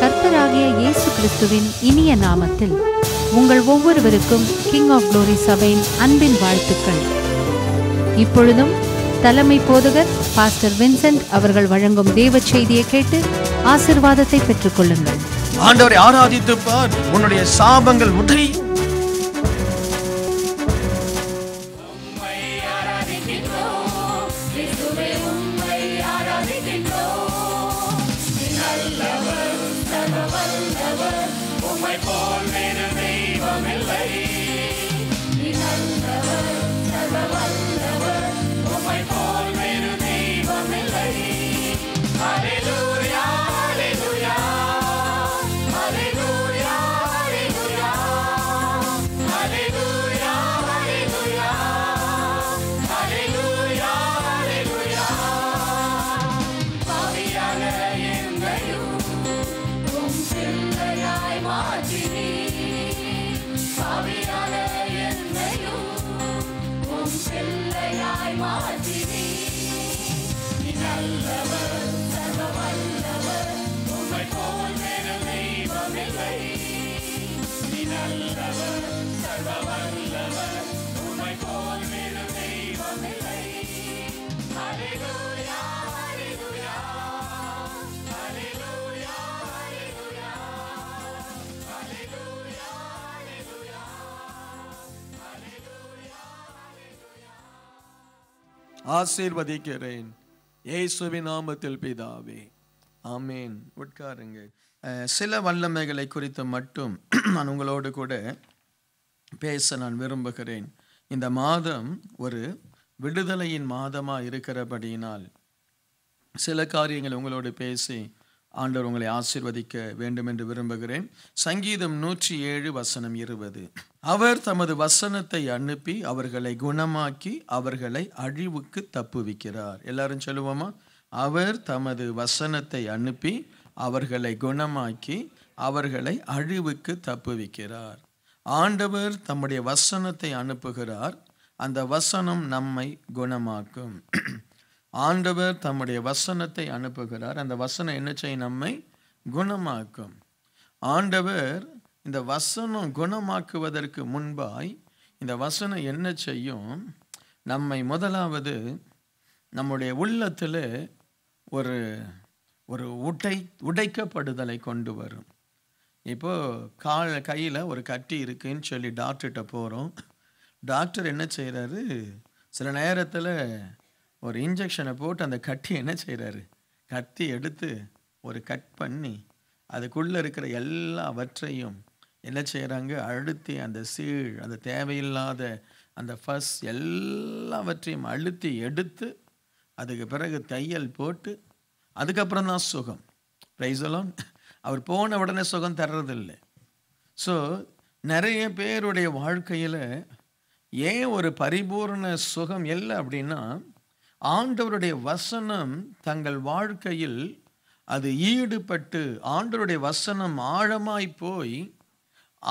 கர்த்தராகிய இயேசு கிறிஸ்துவின் இனிய நாமத்தில் உங்கள் ஒவ்வொருவருக்கும் கிங் ஆஃப் குளோரி சபையின் அன்பின் வாழ்த்துக்கள் இப்பொழுதும் தலைமை போதகர் பாஸ்டர் வின்சென்ட் அவர்கள் வழங்கும் தேவ செய்தியை கேட்டு ஆசிர்வாதத்தை பெற்றுக்கொள்ளுங்கள் ஆண்டவரை ஆராதித்து பார் உன்னுடைய சாபங்கள் உடையும் ஆசீர்வதிக்கிறேன் ஏசுவி நாமத்தில் பிதாவே ஆமேன் உட்காருங்க சில வல்லமைகளை குறித்து மட்டும் நான் உங்களோடு கூட பேச நான் விரும்புகிறேன் இந்த மாதம் ஒரு விடுதலையின் மாதமாக இருக்கிறபடியினால் சில காரியங்கள் உங்களோடு பேசி ஆண்டவர் உங்களை ஆசிர்வதிக்க வேண்டும் என்று விரும்புகிறேன் சங்கீதம் நூற்றி ஏழு வசனம் இருபது அவர் தமது வசனத்தை அனுப்பி அவர்களை குணமாக்கி அவர்களை அழிவுக்கு தப்புவிக்கிறார் எல்லாரும் சொல்லுவோமா அவர் தமது வசனத்தை அனுப்பி அவர்களை குணமாக்கி அவர்களை அழிவுக்கு தப்புவிக்கிறார் ஆண்டவர் தம்முடைய வசனத்தை அனுப்புகிறார் அந்த வசனம் நம்மை குணமாக்கும் ஆண்டவர் தம்முடைய வசனத்தை அனுப்புகிறார் அந்த வசனம் என்ன செய்ய நம்மை குணமாக்கும் ஆண்டவர் இந்த வசனம் குணமாக்குவதற்கு முன்பாய் இந்த வசனம் என்ன செய்யும் நம்மை முதலாவது நம்முடைய உள்ளத்தில் ஒரு ஒரு உடை உடைக்கப்படுதலை கொண்டு வரும் இப்போது கால் கையில் ஒரு கட்டி இருக்குன்னு சொல்லி டாக்டர்கிட்ட போகிறோம் டாக்டர் என்ன செய்கிறாரு சில நேரத்தில் ஒரு இன்ஜெக்ஷனை போட்டு அந்த கட்டி என்ன செய்கிறாரு கத்தி எடுத்து ஒரு கட் பண்ணி அதுக்குள்ளே இருக்கிற எல்லாவற்றையும் என்ன செய்கிறாங்க அழுத்தி அந்த சீழ் அந்த தேவையில்லாத அந்த ஃபஸ் எல்லாவற்றையும் அழுத்தி எடுத்து அதுக்கு பிறகு தையல் போட்டு அதுக்கப்புறம் தான் சுகம் பிரைசலோன் அவர் போன உடனே சுகம் தர்றதில்லை ஸோ நிறைய பேருடைய வாழ்க்கையில் ஏன் ஒரு பரிபூர்ண சுகம் இல்லை அப்படின்னா ஆண்டவருடைய வசனம் தங்கள் வாழ்க்கையில் அது ஈடுபட்டு ஆண்டவருடைய வசனம் ஆழமாய் போய்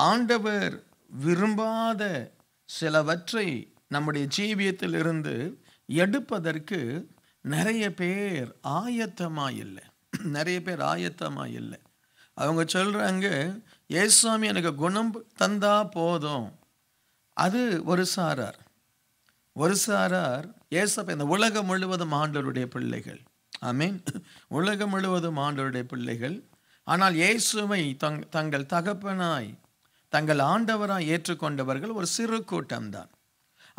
ஆண்டவர் விரும்பாத சிலவற்றை நம்முடைய ஜீவியத்திலிருந்து எடுப்பதற்கு நிறைய பேர் ஆயத்தமாக இல்லை நிறைய பேர் ஆயத்தமாக இல்லை அவங்க சொல்கிறாங்க ஏசாமி எனக்கு குணம் தந்தா போதும் அது ஒரு சாரார் ஒரு சாரார் ஏசப்ப இந்த உலகம் முழுவதும் ஆண்டவருடைய பிள்ளைகள் மீன் உலகம் முழுவதும் ஆண்டவருடைய பிள்ளைகள் ஆனால் இயேசுவை தங் தங்கள் தகப்பனாய் தங்கள் ஆண்டவராக ஏற்றுக்கொண்டவர்கள் ஒரு சிறு கூட்டம்தான்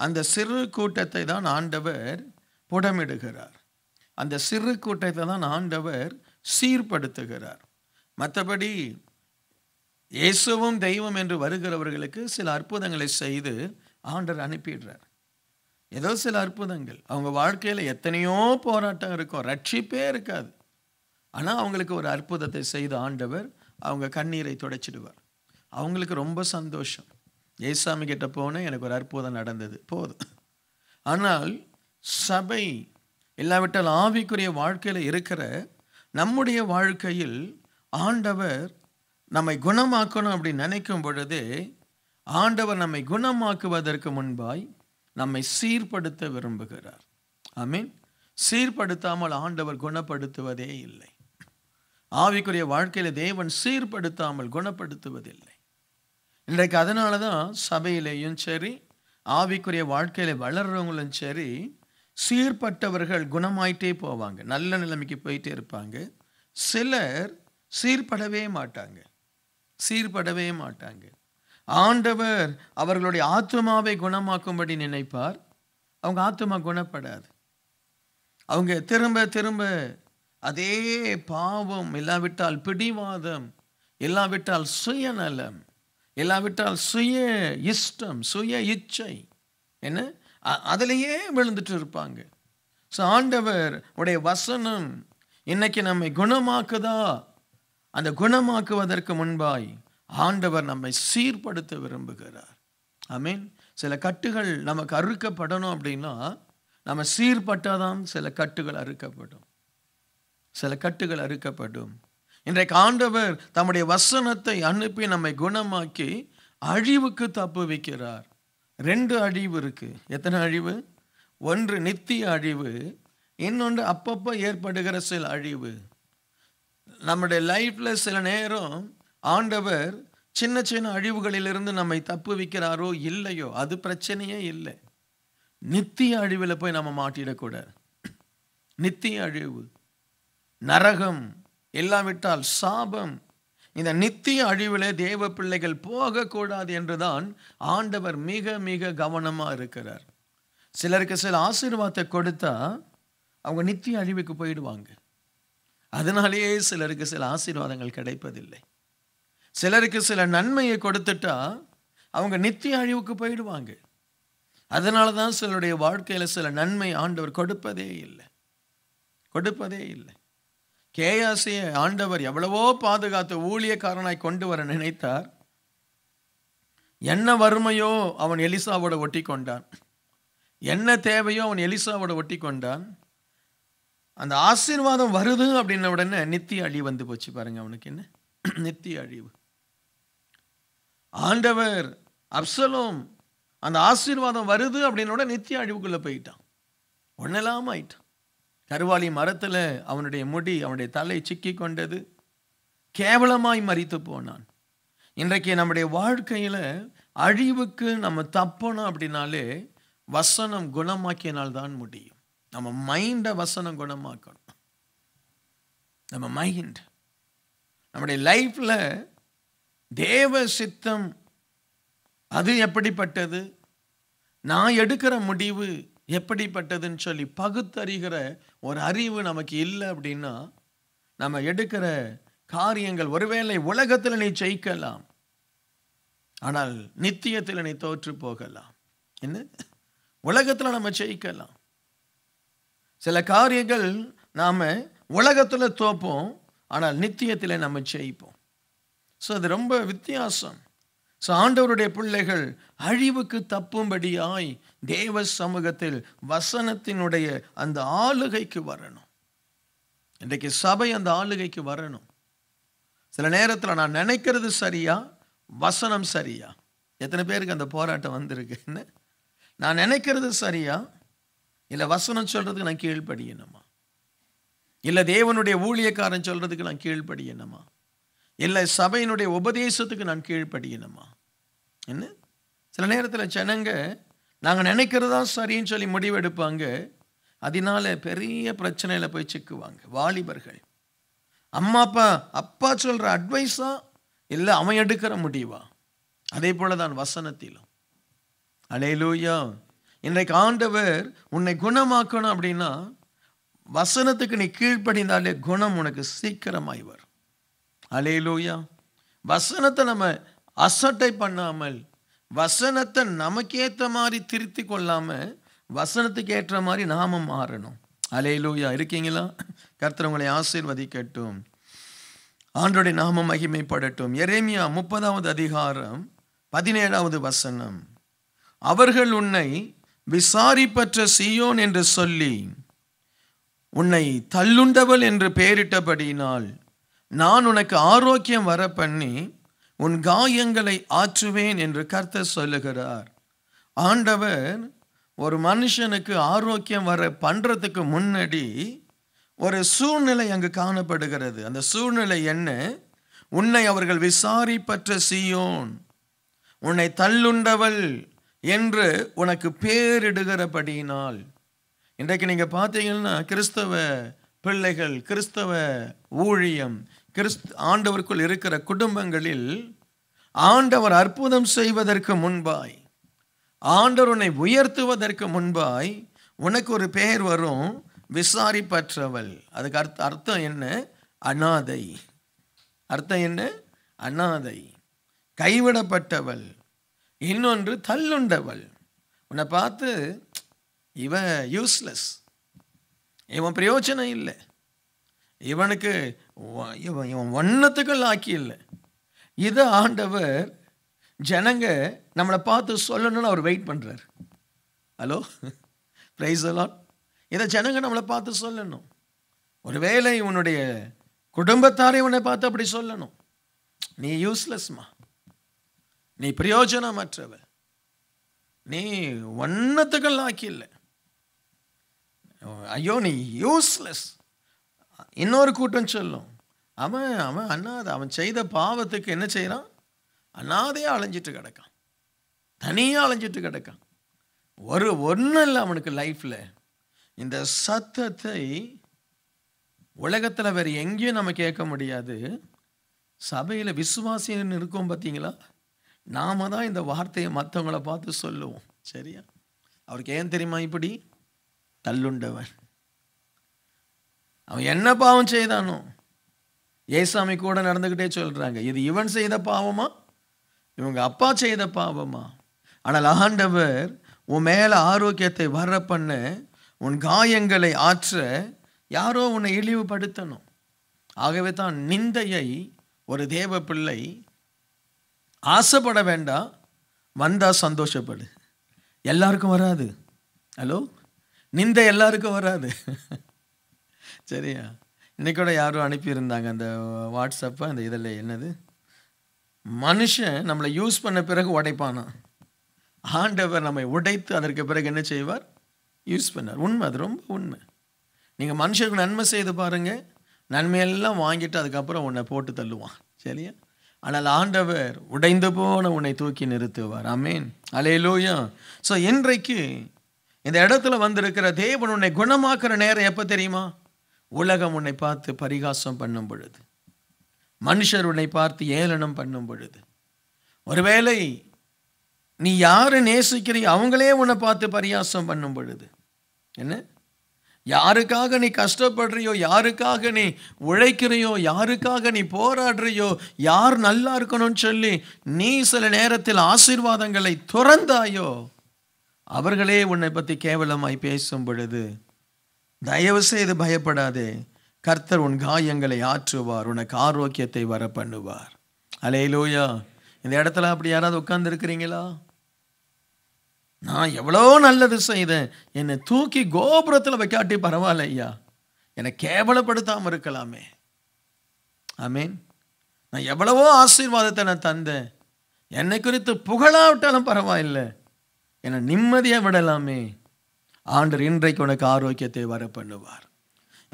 அந்த சிறு கூட்டத்தை தான் ஆண்டவர் புடமிடுகிறார் அந்த சிறு கூட்டத்தை தான் ஆண்டவர் சீர்படுத்துகிறார் மற்றபடி இயேசுவும் தெய்வம் என்று வருகிறவர்களுக்கு சில அற்புதங்களை செய்து ஆண்டர் அனுப்பிடுறார் ஏதோ சில அற்புதங்கள் அவங்க வாழ்க்கையில் எத்தனையோ போராட்டம் இருக்கும் ரட்சிப்பே இருக்காது ஆனால் அவங்களுக்கு ஒரு அற்புதத்தை செய்து ஆண்டவர் அவங்க கண்ணீரை துடைச்சிடுவார் அவங்களுக்கு ரொம்ப சந்தோஷம் ஏசாமி கிட்ட போனேன் எனக்கு ஒரு அற்புதம் நடந்தது போதும் ஆனால் சபை இல்லாவிட்டால் ஆவிக்குரிய வாழ்க்கையில் இருக்கிற நம்முடைய வாழ்க்கையில் ஆண்டவர் நம்மை குணமாக்கணும் அப்படி நினைக்கும் பொழுதே ஆண்டவர் நம்மை குணமாக்குவதற்கு முன்பாய் நம்மை சீர்படுத்த விரும்புகிறார் ஐ மீன் சீர்படுத்தாமல் ஆண்டவர் குணப்படுத்துவதே இல்லை ஆவிக்குரிய வாழ்க்கையில் தேவன் சீர்படுத்தாமல் குணப்படுத்துவதில்லை இன்றைக்கு அதனால தான் சபையிலையும் சரி ஆவிக்குரிய வாழ்க்கையில் வளர்கிறவங்களும் சரி சீர்பட்டவர்கள் குணமாயிட்டே போவாங்க நல்ல நிலைமைக்கு போயிட்டே இருப்பாங்க சிலர் சீர்படவே மாட்டாங்க சீர்படவே மாட்டாங்க ஆண்டவர் அவர்களுடைய ஆத்மாவை குணமாக்கும்படி நினைப்பார் அவங்க ஆத்மா குணப்படாது அவங்க திரும்ப திரும்ப அதே பாவம் இல்லாவிட்டால் பிடிவாதம் இல்லாவிட்டால் சுயநலம் இல்லாவிட்டால் சுய இஷ்டம் சுய இச்சை என்ன அதிலேயே விழுந்துட்டு இருப்பாங்க ஸோ ஆண்டவர் உடைய வசனம் இன்னைக்கு நம்மை குணமாக்குதா அந்த குணமாக்குவதற்கு முன்பாய் ஆண்டவர் நம்மை சீர்படுத்த விரும்புகிறார் ஐ மீன் சில கட்டுகள் நமக்கு அறுக்கப்படணும் அப்படின்னா நம்ம சீர்பட்டாதான் சில கட்டுகள் அறுக்கப்படும் சில கட்டுகள் அறுக்கப்படும் இன்றைக்கு ஆண்டவர் தம்முடைய வசனத்தை அனுப்பி நம்மை குணமாக்கி அழிவுக்கு தப்பு வைக்கிறார் ரெண்டு அழிவு இருக்குது எத்தனை அழிவு ஒன்று நித்திய அழிவு இன்னொன்று அப்பப்போ ஏற்படுகிற சில அழிவு நம்முடைய லைஃப்பில் சில நேரம் ஆண்டவர் சின்ன சின்ன அழிவுகளிலிருந்து நம்மை தப்பு வைக்கிறாரோ இல்லையோ அது பிரச்சனையே இல்லை நித்திய அழிவில் போய் நம்ம மாட்டிடக்கூடாது நித்திய அழிவு நரகம் இல்லாவிட்டால் சாபம் இந்த நித்திய அழிவில் தேவ பிள்ளைகள் போகக்கூடாது என்றுதான் ஆண்டவர் மிக மிக கவனமாக இருக்கிறார் சிலருக்கு சில ஆசீர்வாதத்தை கொடுத்தா அவங்க நித்திய அழிவுக்கு போயிடுவாங்க அதனாலேயே சிலருக்கு சில ஆசீர்வாதங்கள் கிடைப்பதில்லை சிலருக்கு சில நன்மையை கொடுத்துட்டா அவங்க நித்திய அழிவுக்கு போயிடுவாங்க அதனால தான் சிலருடைய வாழ்க்கையில் சில நன்மை ஆண்டவர் கொடுப்பதே இல்லை கொடுப்பதே இல்லை கேயாசியை ஆண்டவர் எவ்வளவோ பாதுகாத்து ஊழியக்காரனாய் கொண்டு வர நினைத்தார் என்ன வறுமையோ அவன் எலிசாவோட ஒட்டி கொண்டான் என்ன தேவையோ அவன் எலிசாவோட ஒட்டி கொண்டான் அந்த ஆசீர்வாதம் வருது அப்படின்ன உடனே நித்திய அழிவு வந்து போச்சு பாருங்க அவனுக்கு என்ன நித்திய அழிவு ஆண்டவர் அப்சலோம் அந்த ஆசீர்வாதம் வருது அப்படின்னோட நித்திய அழிவுக்குள்ளே போயிட்டான் ஒன்றெல்லாம் ஆயிட்டான் கருவாளி மரத்தில் அவனுடைய முடி அவனுடைய தலை சிக்கி கொண்டது கேவலமாய் மறித்து போனான் இன்றைக்கு நம்முடைய வாழ்க்கையில் அழிவுக்கு நம்ம தப்பணும் அப்படின்னாலே வசனம் குணமாக்கியனால்தான் முடியும் நம்ம மைண்டை வசனம் குணமாக்கணும் நம்ம மைண்ட் நம்முடைய லைஃப்பில் தேவ சித்தம் அது எப்படிப்பட்டது நான் எடுக்கிற முடிவு எப்படிப்பட்டதுன்னு சொல்லி பகுத்தறிகிற ஒரு அறிவு நமக்கு இல்லை அப்படின்னா நம்ம எடுக்கிற காரியங்கள் ஒருவேளை உலகத்தில் நீ ஜெயிக்கலாம் ஆனால் நித்தியத்தில் நீ தோற்று போகலாம் என்ன உலகத்தில் நம்ம ஜெயிக்கலாம் சில காரியங்கள் நாம் உலகத்தில் தோப்போம் ஆனால் நித்தியத்தில் நம்ம ஜெயிப்போம் ஸோ அது ரொம்ப வித்தியாசம் ஸோ ஆண்டவருடைய பிள்ளைகள் அழிவுக்கு தப்பும்படியாய் தேவ சமூகத்தில் வசனத்தினுடைய அந்த ஆளுகைக்கு வரணும் இன்றைக்கு சபை அந்த ஆளுகைக்கு வரணும் சில நேரத்தில் நான் நினைக்கிறது சரியா வசனம் சரியா எத்தனை பேருக்கு அந்த போராட்டம் வந்திருக்கு நான் நினைக்கிறது சரியா இல்லை வசனம் சொல்கிறதுக்கு நான் கீழ்ப்படியணுமா இல்லை தேவனுடைய ஊழியக்காரன் சொல்கிறதுக்கு நான் கீழ்ப்படியணுமா இல்லை சபையினுடைய உபதேசத்துக்கு நான் கீழ்ப்படியணுமா என்ன சில நேரத்தில் ஜனங்க நாங்கள் நினைக்கிறது தான் சரின்னு சொல்லி முடிவெடுப்பாங்க அதனால பெரிய பிரச்சனையில் போய் சிக்குவாங்க வாலிபர்கள் அம்மா அப்பா அப்பா சொல்கிற அட்வைஸா இல்லை அவன் எடுக்கிற முடிவா அதே போல தான் வசனத்திலும் அலையலூயா இன்றைக்கு ஆண்டவர் உன்னை குணமாக்கணும் அப்படின்னா வசனத்துக்கு நீ கீழ்ப்படிந்தாலே குணம் உனக்கு சீக்கிரமாய் வரும் அலையிலூயா வசனத்தை நம்ம அசட்டை பண்ணாமல் வசனத்தை நமக்கேற்ற மாதிரி திருத்தி கொள்ளாமல் வசனத்துக்கு ஏற்ற மாதிரி நாம மாறணும் அலையிலூயா இருக்கீங்களா கர்த்தரவங்களை ஆசீர்வதிக்கட்டும் ஆண்டோடைய நாம மகிமைப்படட்டும் எரேமியா முப்பதாவது அதிகாரம் பதினேழாவது வசனம் அவர்கள் உன்னை விசாரிப்பற்ற சியோன் என்று சொல்லி உன்னை தள்ளுண்டவள் என்று பெயரிட்டபடியினால் நான் உனக்கு ஆரோக்கியம் வர பண்ணி உன் காயங்களை ஆற்றுவேன் என்று கர்த்தர் சொல்லுகிறார் ஆண்டவர் ஒரு மனுஷனுக்கு ஆரோக்கியம் வர பண்ணுறதுக்கு முன்னாடி ஒரு சூழ்நிலை அங்கு காணப்படுகிறது அந்த சூழ்நிலை என்ன உன்னை அவர்கள் விசாரிப்பற்ற சீயோன் உன்னை தள்ளுண்டவள் என்று உனக்கு பேரிடுகிறபடியினால் இன்றைக்கு நீங்கள் பார்த்தீங்கன்னா கிறிஸ்தவ பிள்ளைகள் கிறிஸ்தவ ஊழியம் கிறிஸ்து ஆண்டவருக்குள் இருக்கிற குடும்பங்களில் ஆண்டவர் அற்புதம் செய்வதற்கு முன்பாய் ஆண்டவர் உன்னை உயர்த்துவதற்கு முன்பாய் உனக்கு ஒரு பெயர் வரும் விசாரிப்பற்றவள் அதுக்கு அர்த்த அர்த்தம் என்ன அனாதை அர்த்தம் என்ன அனாதை கைவிடப்பட்டவள் இன்னொன்று தள்ளுண்டவள் உன்னை பார்த்து இவ யூஸ்லெஸ் இவன் பிரயோஜனம் இல்லை இவனுக்கு இவன் இவன் வண்ணத்துக்கும் லாக்கி இல்லை இதை ஆண்டவர் ஜனங்க நம்மளை பார்த்து சொல்லணும்னு அவர் வெயிட் பண்ணுறார் ஹலோ ப்ரைஸ் அலாட் இதை ஜனங்க நம்மளை பார்த்து சொல்லணும் ஒருவேளை இவனுடைய குடும்பத்தாரை இவனை பார்த்து அப்படி சொல்லணும் நீ யூஸ்லெஸ்மா நீ பிரயோஜனமற்றவ நீ ஒன்னத்துக்கெல்லாம் ஆக்கி இல்லை ஐயோ நீ யூஸ்லெஸ் இன்னொரு கூட்டம் சொல்லும் அவன் அவன் அண்ணாத அவன் செய்த பாவத்துக்கு என்ன செய்கிறான் அண்ணாதையாக அலைஞ்சிட்டு கிடக்கான் தனியாக அலைஞ்சிட்டு கிடக்கான் ஒரு ஒன்றும் இல்லை அவனுக்கு லைஃப்பில் இந்த சத்தத்தை உலகத்தில் வேறு எங்கேயும் நம்ம கேட்க முடியாது சபையில் விசுவாசின்னு இருக்கோம் பார்த்தீங்களா நாம தான் இந்த வார்த்தையை மற்றவங்கள பார்த்து சொல்லுவோம் சரியா அவருக்கு ஏன் தெரியுமா இப்படி தள்ளுண்டவன் அவன் என்ன பாவம் செய்தானோ ஏசாமி கூட நடந்துக்கிட்டே சொல்கிறாங்க இது இவன் செய்த பாவமா இவங்க அப்பா செய்த பாவமா ஆனால் ஆண்டவர் உன் மேலே ஆரோக்கியத்தை வர பண்ண உன் காயங்களை ஆற்ற யாரோ உன்னை இழிவுபடுத்தணும் ஆகவே தான் நிந்தையை ஒரு தேவ பிள்ளை ஆசைப்பட வேண்டாம் வந்தால் சந்தோஷப்படு எல்லாருக்கும் வராது ஹலோ நிந்தை எல்லாருக்கும் வராது சரியா கூட யாரும் அனுப்பியிருந்தாங்க அந்த வாட்ஸ்அப்பை அந்த இதில் என்னது மனுஷன் நம்மளை யூஸ் பண்ண பிறகு உடைப்பானா ஆண்டவர் நம்மை உடைத்து அதற்கு பிறகு என்ன செய்வார் யூஸ் பண்ணார் உண்மை அது ரொம்ப உண்மை நீங்கள் மனுஷருக்கு நன்மை செய்து பாருங்கள் நன்மையெல்லாம் வாங்கிட்டு அதுக்கப்புறம் உன்னை போட்டு தள்ளுவான் சரியா ஆனால் ஆண்டவர் உடைந்து போன உன்னை தூக்கி நிறுத்துவார் அமேன் அலையிலூயா ஸோ இன்றைக்கு இந்த இடத்துல வந்திருக்கிற தேவன் உன்னை குணமாக்குற நேரம் எப்போ தெரியுமா உலகம் உன்னை பார்த்து பரிகாசம் பண்ணும் பொழுது மனுஷர் உன்னை பார்த்து ஏளனம் பண்ணும் பொழுது ஒருவேளை நீ யாரை நேசிக்கிறீ அவங்களே உன்னை பார்த்து பரியாசம் பண்ணும் பொழுது என்ன யாருக்காக நீ கஷ்டப்படுறியோ யாருக்காக நீ உழைக்கிறியோ யாருக்காக நீ போராடுறியோ யார் நல்லா இருக்கணும்னு சொல்லி நீ சில நேரத்தில் ஆசீர்வாதங்களை துறந்தாயோ அவர்களே உன்னை பற்றி கேவலமாய் பேசும் பொழுது தயவு செய்து பயப்படாதே கர்த்தர் உன் காயங்களை ஆற்றுவார் உனக்கு ஆரோக்கியத்தை வர பண்ணுவார் அலையிலோயா இந்த இடத்துல அப்படி யாராவது உட்கார்ந்து இருக்கிறீங்களா நான் எவ்வளோ நல்லது செய்தேன் என்னை தூக்கி கோபுரத்தில் வைக்காட்டி பரவாயில்ல ஐயா என்னை கேவலப்படுத்தாமல் இருக்கலாமே ஆமீன் நான் எவ்வளவோ ஆசீர்வாதத்தை நான் தந்தேன் என்னை குறித்து புகழாவிட்டாலும் பரவாயில்லை என்னை நிம்மதியாக விடலாமே ஆண்டர் இன்றைக்கு உனக்கு ஆரோக்கியத்தை வர பண்ணுவார்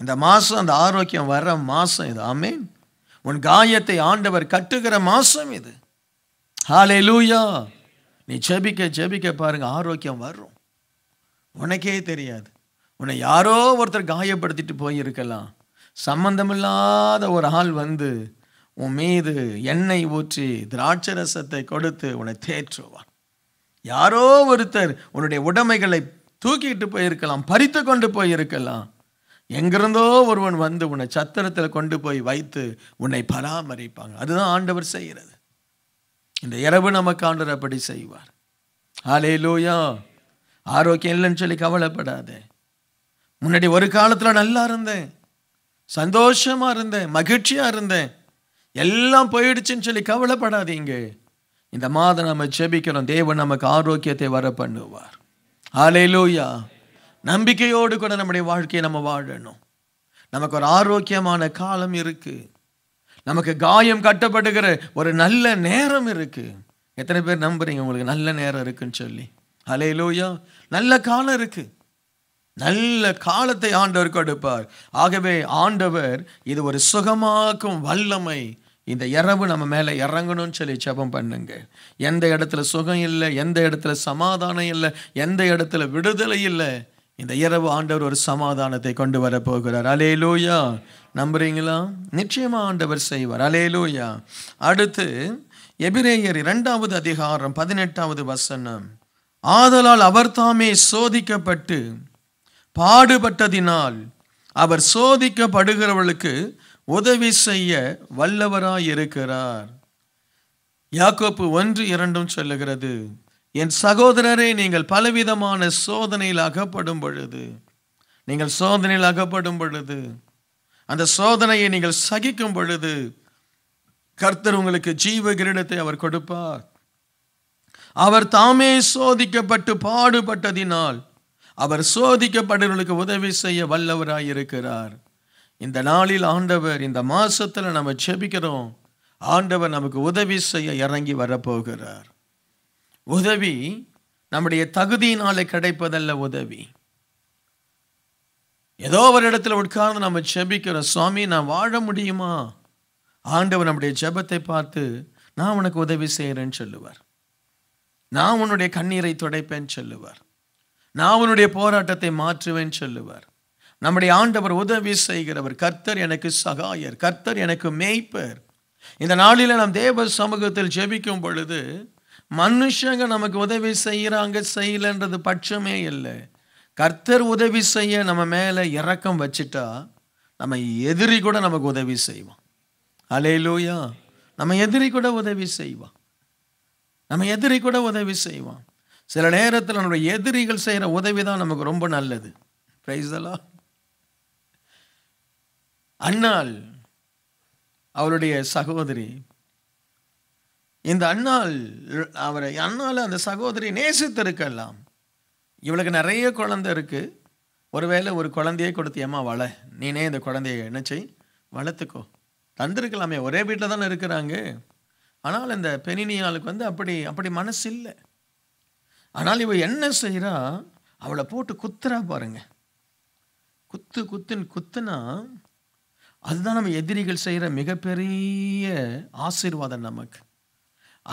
இந்த மாதம் அந்த ஆரோக்கியம் வர மாதம் இது ஆமேன் உன் காயத்தை ஆண்டவர் கட்டுகிற மாதம் இது ஹாலே லூயா நீ செபிக்க செபிக்க பாருங்கள் ஆரோக்கியம் வரும் உனக்கே தெரியாது உன்னை யாரோ ஒருத்தர் காயப்படுத்திட்டு போயிருக்கலாம் சம்பந்தமில்லாத ஒரு ஆள் வந்து உன் மீது எண்ணெய் ஊற்றி திராட்சை ரசத்தை கொடுத்து உன்னை தேற்றுவான் யாரோ ஒருத்தர் உன்னுடைய உடைமைகளை தூக்கிக்கிட்டு போயிருக்கலாம் பறித்து கொண்டு போயிருக்கலாம் எங்கிருந்தோ ஒருவன் வந்து உன்னை சத்திரத்தில் கொண்டு போய் வைத்து உன்னை பராமரிப்பாங்க அதுதான் ஆண்டவர் செய்கிறது இந்த இரவு நமக்கு ஆண்டவர் அப்படி செய்வார் ஆலே லூயா ஆரோக்கியம் இல்லைன்னு சொல்லி கவலைப்படாதே முன்னாடி ஒரு காலத்தில் நல்லா இருந்தேன் சந்தோஷமாக இருந்தேன் மகிழ்ச்சியாக இருந்தேன் எல்லாம் போயிடுச்சுன்னு சொல்லி கவலைப்படாதீங்க இந்த மாதம் நம்ம ஜெபிக்கிறோம் தேவன் நமக்கு ஆரோக்கியத்தை வர பண்ணுவார் ஆலையிலூயா நம்பிக்கையோடு கூட நம்முடைய வாழ்க்கையை நம்ம வாழணும் நமக்கு ஒரு ஆரோக்கியமான காலம் இருக்குது நமக்கு காயம் கட்டப்படுகிற ஒரு நல்ல நேரம் இருக்குது எத்தனை பேர் நம்புறீங்க உங்களுக்கு நல்ல நேரம் இருக்குன்னு சொல்லி அலையிலோயா நல்ல காலம் இருக்குது நல்ல காலத்தை ஆண்டவர் கொடுப்பார் ஆகவே ஆண்டவர் இது ஒரு சுகமாக்கும் வல்லமை இந்த இரவு நம்ம மேலே இறங்கணும்னு சொல்லி ஜபம் பண்ணுங்க எந்த இடத்துல சுகம் இல்லை எந்த இடத்துல சமாதானம் இல்லை எந்த இடத்துல விடுதலை இல்லை இந்த இரவு ஆண்டவர் ஒரு சமாதானத்தை கொண்டு வர போகிறார் அலே லூயா நம்புறீங்களா நிச்சயமா ஆண்டவர் செய்வார் அலே லூயா அடுத்து எபிரேயர் இரண்டாவது அதிகாரம் பதினெட்டாவது வசனம் ஆதலால் அவர் தாமே சோதிக்கப்பட்டு பாடுபட்டதினால் அவர் சோதிக்கப்படுகிறவர்களுக்கு உதவி செய்ய வல்லவராயிருக்கிறார் இருக்கிறார் யாக்கோப்பு ஒன்று இரண்டும் சொல்லுகிறது என் சகோதரரை நீங்கள் பலவிதமான சோதனையில் அகப்படும் பொழுது நீங்கள் சோதனையில் அகப்படும் பொழுது அந்த சோதனையை நீங்கள் சகிக்கும் பொழுது கர்த்தர் உங்களுக்கு ஜீவ கிரீடத்தை அவர் கொடுப்பார் அவர் தாமே சோதிக்கப்பட்டு பாடுபட்டதினால் அவர் சோதிக்கப்படுவர்களுக்கு உதவி செய்ய வல்லவராயிருக்கிறார் இந்த நாளில் ஆண்டவர் இந்த மாதத்தில் நம்ம செபிக்கிறோம் ஆண்டவர் நமக்கு உதவி செய்ய இறங்கி வரப்போகிறார் உதவி நம்முடைய தகுதியினாலே கிடைப்பதல்ல உதவி ஏதோ ஒரு இடத்துல உட்கார்ந்து நம்ம செபிக்கிற சுவாமி நான் வாழ முடியுமா ஆண்டவர் நம்முடைய ஜெபத்தை பார்த்து நான் உனக்கு உதவி செய்கிறேன்னு சொல்லுவார் நான் உன்னுடைய கண்ணீரை துடைப்பேன்னு சொல்லுவார் நான் உன்னுடைய போராட்டத்தை மாற்றுவேன்னு சொல்லுவார் நம்முடைய ஆண்டவர் உதவி செய்கிறவர் கர்த்தர் எனக்கு சகாயர் கர்த்தர் எனக்கு மேய்ப்பர் இந்த நாளில் நாம் தேவ சமூகத்தில் ஜெபிக்கும் பொழுது மனுஷங்க நமக்கு உதவி செய்கிறாங்க செய்யலன்றது பட்சமே இல்லை கர்த்தர் உதவி செய்ய நம்ம மேலே இறக்கம் வச்சுட்டா நம்ம எதிரி கூட நமக்கு உதவி செய்வான் அலையிலூயா நம்ம எதிரி கூட உதவி செய்வான் நம்ம எதிரி கூட உதவி செய்வான் சில நேரத்தில் நம்முடைய எதிரிகள் செய்கிற உதவி தான் நமக்கு ரொம்ப நல்லது ப்ரைஸ் எல்லாம் அன்னாள் அவளுடைய சகோதரி இந்த அண்ணாள் அவரை அண்ணால் அந்த சகோதரி நேசித்திருக்கலாம் இவளுக்கு நிறைய குழந்தை இருக்குது ஒருவேளை ஒரு குழந்தையே கொடுத்தியம்மா வள நீனே இந்த குழந்தைய நினைச்சி வளர்த்துக்கோ தந்திருக்கலாமே ஒரே வீட்டில் தானே இருக்கிறாங்க ஆனால் இந்த பெனினியாளுக்கு வந்து அப்படி அப்படி மனசு இல்லை ஆனால் இவள் என்ன செய்கிறா அவளை போட்டு குத்துறா பாருங்க குத்து குத்துன்னு குத்துனா அதுதான் நம்ம எதிரிகள் செய்கிற மிகப்பெரிய ஆசீர்வாதம் நமக்கு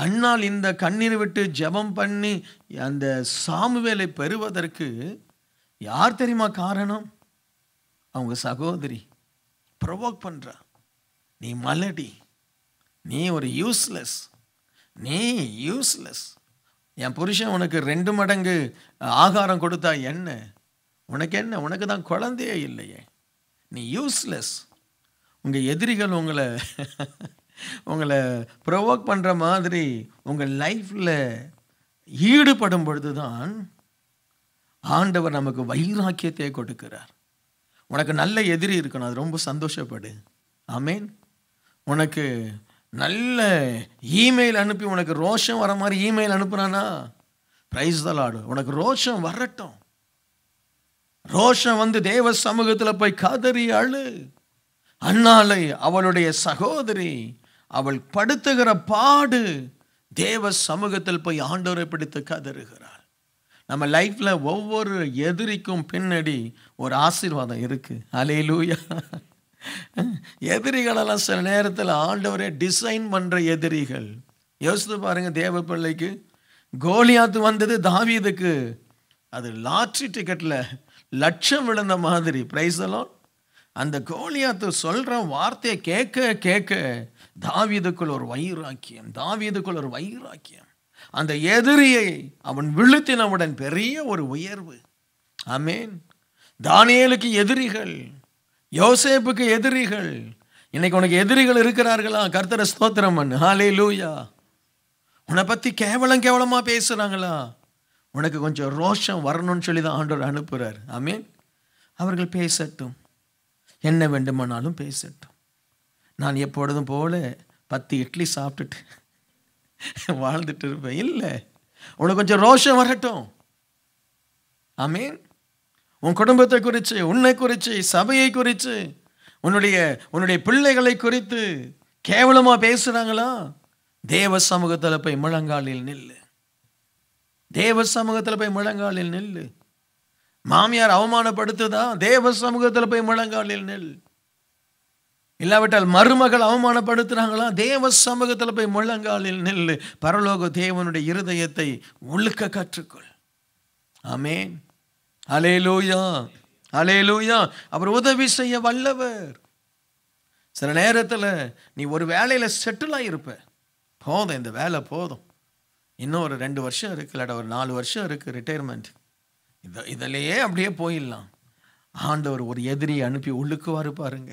அண்ணால் இந்த கண்ணீர் விட்டு ஜபம் பண்ணி அந்த சாமுவேலை பெறுவதற்கு யார் தெரியுமா காரணம் அவங்க சகோதரி ப்ரொவோக் பண்ணுறா நீ மலடி நீ ஒரு யூஸ்லெஸ் நீ யூஸ்லெஸ் என் புருஷன் உனக்கு ரெண்டு மடங்கு ஆகாரம் கொடுத்தா என்ன உனக்கு என்ன உனக்கு தான் குழந்தையே இல்லையே நீ யூஸ்லெஸ் உங்கள் எதிரிகள் உங்களை உங்களை ப்ரொவோக் பண்ணுற மாதிரி உங்கள் லைஃப்பில் ஈடுபடும் பொழுது தான் ஆண்டவர் நமக்கு வைராக்கியத்தை கொடுக்கிறார் உனக்கு நல்ல எதிரி இருக்கணும் அது ரொம்ப சந்தோஷப்படு ஆமீன் உனக்கு நல்ல இமெயில் அனுப்பி உனக்கு ரோஷம் வர மாதிரி இமெயில் அனுப்புனானா ப்ரைஸ் தான் ஆடும் உனக்கு ரோஷம் வரட்டும் ரோஷம் வந்து தேவ சமூகத்தில் போய் காதறி அழு அன்னாலை அவளுடைய சகோதரி அவள் படுத்துகிற பாடு தேவ சமூகத்தில் போய் ஆண்டோரை பிடித்து கதறுகிறாள் நம்ம லைஃப்பில் ஒவ்வொரு எதிரிக்கும் பின்னாடி ஒரு ஆசீர்வாதம் இருக்குது அலையிலூயா எதிரிகளெல்லாம் சில நேரத்தில் ஆண்டவரே டிசைன் பண்ணுற எதிரிகள் யோசித்து பாருங்கள் தேவ பிள்ளைக்கு கோலியாத்து வந்தது தாவியதுக்கு அது லாட்ரி டிக்கெட்டில் லட்சம் விழுந்த மாதிரி ப்ரைஸ் எல்லாம் அந்த கோலியாத்து சொல்கிற வார்த்தையை கேட்க கேட்க தாவிதுக்குள் ஒரு வைராக்கியம் தாவிதுக்குள் ஒரு வைராக்கியம் அந்த எதிரியை அவன் விழுத்தினவுடன் பெரிய ஒரு உயர்வு அமேன் தானியலுக்கு எதிரிகள் யோசேப்புக்கு எதிரிகள் இன்னைக்கு உனக்கு எதிரிகள் இருக்கிறார்களா கர்த்தர ஸ்தோத்திரமன் ஹாலே லூயா உன்னை பற்றி கேவலம் கேவலமாக பேசுகிறாங்களா உனக்கு கொஞ்சம் ரோஷம் வரணும்னு சொல்லி தான் ஆண்டவர் அனுப்புகிறார் அமீன் அவர்கள் பேசட்டும் என்ன வேண்டுமானாலும் பேசட்டும் நான் எப்பொழுதும் போல பத்து இட்லி சாப்பிட்டுட்டு வாழ்ந்துட்டு இருப்பேன் இல்லை உனக்கு கொஞ்சம் ரோஷம் வரட்டும் ஆமீன் உன் குடும்பத்தை குறித்து உன்னை குறித்து சபையை குறித்து உன்னுடைய உன்னுடைய பிள்ளைகளை குறித்து கேவலமாக பேசுகிறாங்களா தேவ சமூகத்தில் போய் முழங்காலில் நில்லு தேவ சமூகத்தில் போய் முழங்காலில் நில்லு மாமியார் அவமானப்படுத்துதா தேவ சமூகத்தில் போய் முழங்காலில் நெல் இல்லாவிட்டால் மருமகள் அவமானப்படுத்துகிறாங்களா தேவ சமூகத்தில் போய் முழங்காலில் நெல் பரலோக தேவனுடைய இருதயத்தை உழுக்க கற்றுக்கொள் ஆமேன் அலே லூயா அலே லூயா அவர் உதவி செய்ய வல்லவர் சில நேரத்தில் நீ ஒரு வேலையில் செட்டில் இருப்ப போதும் இந்த வேலை போதும் இன்னும் ஒரு ரெண்டு வருஷம் இருக்கு இல்லாட்ட ஒரு நாலு வருஷம் இருக்குது ரிட்டையர்மெண்ட் இதை இதிலையே அப்படியே போயிடலாம் ஆண்டவர் ஒரு எதிரியை அனுப்பி உள்ளுக்குவார் பாருங்க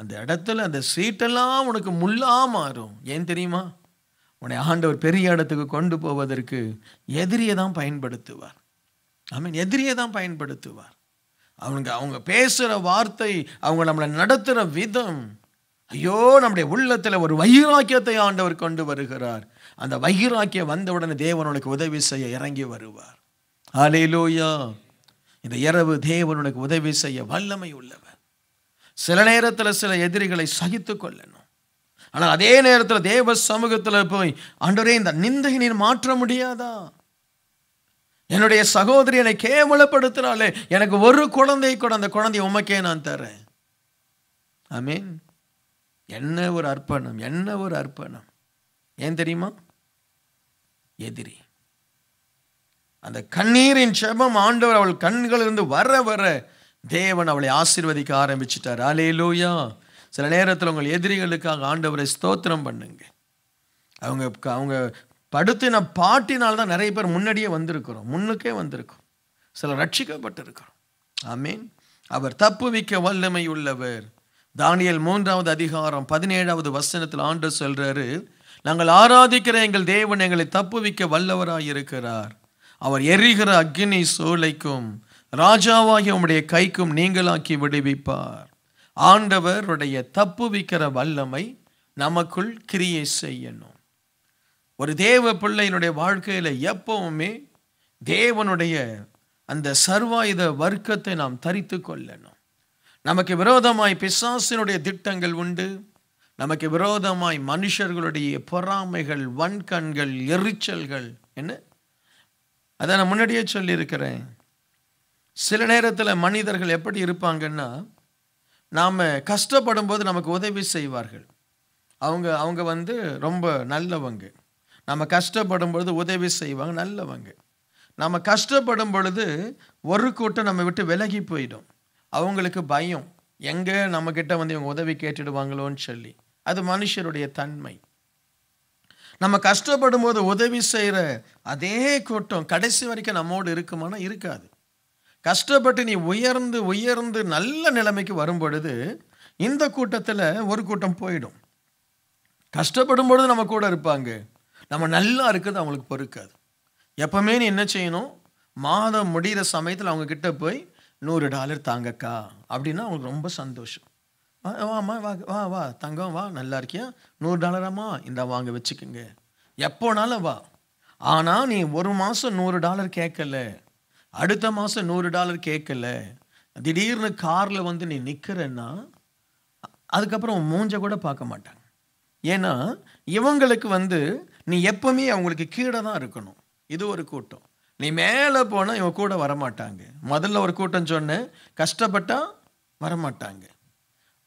அந்த இடத்துல அந்த சீட்டெல்லாம் உனக்கு முள்ளாக மாறும் ஏன் தெரியுமா உன்னை ஆண்டவர் பெரிய இடத்துக்கு கொண்டு போவதற்கு எதிரியை தான் பயன்படுத்துவார் ஐ மீன் எதிரியை தான் பயன்படுத்துவார் அவங்க அவங்க பேசுகிற வார்த்தை அவங்க நம்மளை நடத்துகிற விதம் ஐயோ நம்முடைய உள்ளத்தில் ஒரு வைராக்கியத்தை ஆண்டவர் கொண்டு வருகிறார் அந்த வைராக்கியம் வந்தவுடனே தேவனுக்கு உதவி செய்ய இறங்கி வருவார் ஆலேலோயா இந்த இரவு தேவனுக்கு உதவி செய்ய வல்லமை உள்ளவர் சில நேரத்தில் சில எதிரிகளை சகித்து கொள்ளணும் ஆனால் அதே நேரத்தில் தேவ சமூகத்தில் போய் அன்றரே இந்த நிந்தையை நீர் மாற்ற முடியாதா என்னுடைய சகோதரி என்னை கேவலப்படுத்தினாலே எனக்கு ஒரு குழந்தை கூட அந்த குழந்தைய உமக்கே நான் தரேன் ஐ மீன் என்ன ஒரு அர்ப்பணம் என்ன ஒரு அர்ப்பணம் ஏன் தெரியுமா எதிரி அந்த கண்ணீரின் செபம் ஆண்டவர் அவள் கண்களிலிருந்து வர வர தேவன் அவளை ஆசீர்வதிக்க ஆரம்பிச்சிட்டார் அலே லூயா சில நேரத்தில் உங்கள் எதிரிகளுக்காக ஆண்டவரை ஸ்தோத்திரம் பண்ணுங்க அவங்க அவங்க படுத்தின பாட்டினால் தான் நிறைய பேர் முன்னாடியே வந்திருக்கிறோம் முன்னுக்கே வந்திருக்கோம் சில ரட்சிக்கப்பட்டிருக்கிறோம் ஆமீன் அவர் தப்புவிக்க வல்லமை உள்ளவர் தானியல் மூன்றாவது அதிகாரம் பதினேழாவது வசனத்தில் ஆண்டு சொல்கிறாரு நாங்கள் ஆராதிக்கிற எங்கள் தேவன் எங்களை தப்புவிக்க இருக்கிறார் அவர் எரிகிற அக்னி சோலைக்கும் ராஜாவாகிய உம்முடைய கைக்கும் நீங்களாக்கி விடுவிப்பார் ஆண்டவருடைய தப்புவிக்கிற வல்லமை நமக்குள் கிரியை செய்யணும் ஒரு தேவ பிள்ளையினுடைய வாழ்க்கையில் எப்பவுமே தேவனுடைய அந்த சர்வாயுத வர்க்கத்தை நாம் தரித்து கொள்ளணும் நமக்கு விரோதமாய் பிசாசினுடைய திட்டங்கள் உண்டு நமக்கு விரோதமாய் மனுஷர்களுடைய பொறாமைகள் வன்கண்கள் எரிச்சல்கள் என்ன அதை நான் முன்னாடியே சொல்லியிருக்கிறேன் சில நேரத்தில் மனிதர்கள் எப்படி இருப்பாங்கன்னா நாம் கஷ்டப்படும் போது நமக்கு உதவி செய்வார்கள் அவங்க அவங்க வந்து ரொம்ப நல்லவங்க நம்ம கஷ்டப்படும் பொழுது உதவி செய்வாங்க நல்லவங்க நம்ம கஷ்டப்படும் பொழுது ஒரு கூட்டம் நம்ம விட்டு விலகி போயிடும் அவங்களுக்கு பயம் எங்கே நம்மக்கிட்ட வந்து இவங்க உதவி கேட்டுடுவாங்களோன்னு சொல்லி அது மனுஷருடைய தன்மை நம்ம கஷ்டப்படும் போது உதவி செய்கிற அதே கூட்டம் கடைசி வரைக்கும் நம்மோடு இருக்குமானா இருக்காது கஷ்டப்பட்டு நீ உயர்ந்து உயர்ந்து நல்ல நிலைமைக்கு வரும் பொழுது இந்த கூட்டத்தில் ஒரு கூட்டம் போயிடும் கஷ்டப்படும் பொழுது நம்ம கூட இருப்பாங்க நம்ம நல்லா இருக்கிறது அவங்களுக்கு பொறுக்காது எப்போவுமே நீ என்ன செய்யணும் மாதம் முடிகிற சமயத்தில் அவங்கக்கிட்ட போய் நூறு டாலர் தாங்கக்கா அப்படின்னா அவங்களுக்கு ரொம்ப சந்தோஷம் வாம்மா வா வா வா தங்கம் வா நல்லா இருக்கியா நூறு டாலராம்மா இந்த வாங்க வச்சுக்கோங்க எப்போனாலும் வா ஆனால் நீ ஒரு மாதம் நூறு டாலர் கேட்கல அடுத்த மாதம் நூறு டாலர் கேட்கல திடீர்னு காரில் வந்து நீ நிற்கிறன்னா அதுக்கப்புறம் மூஞ்ச கூட பார்க்க மாட்டாங்க ஏன்னா இவங்களுக்கு வந்து நீ எப்பவுமே அவங்களுக்கு கீழே தான் இருக்கணும் இது ஒரு கூட்டம் நீ மேலே போனால் இவன் கூட வரமாட்டாங்க முதல்ல ஒரு கூட்டம் சொன்னேன் கஷ்டப்பட்டால் வரமாட்டாங்க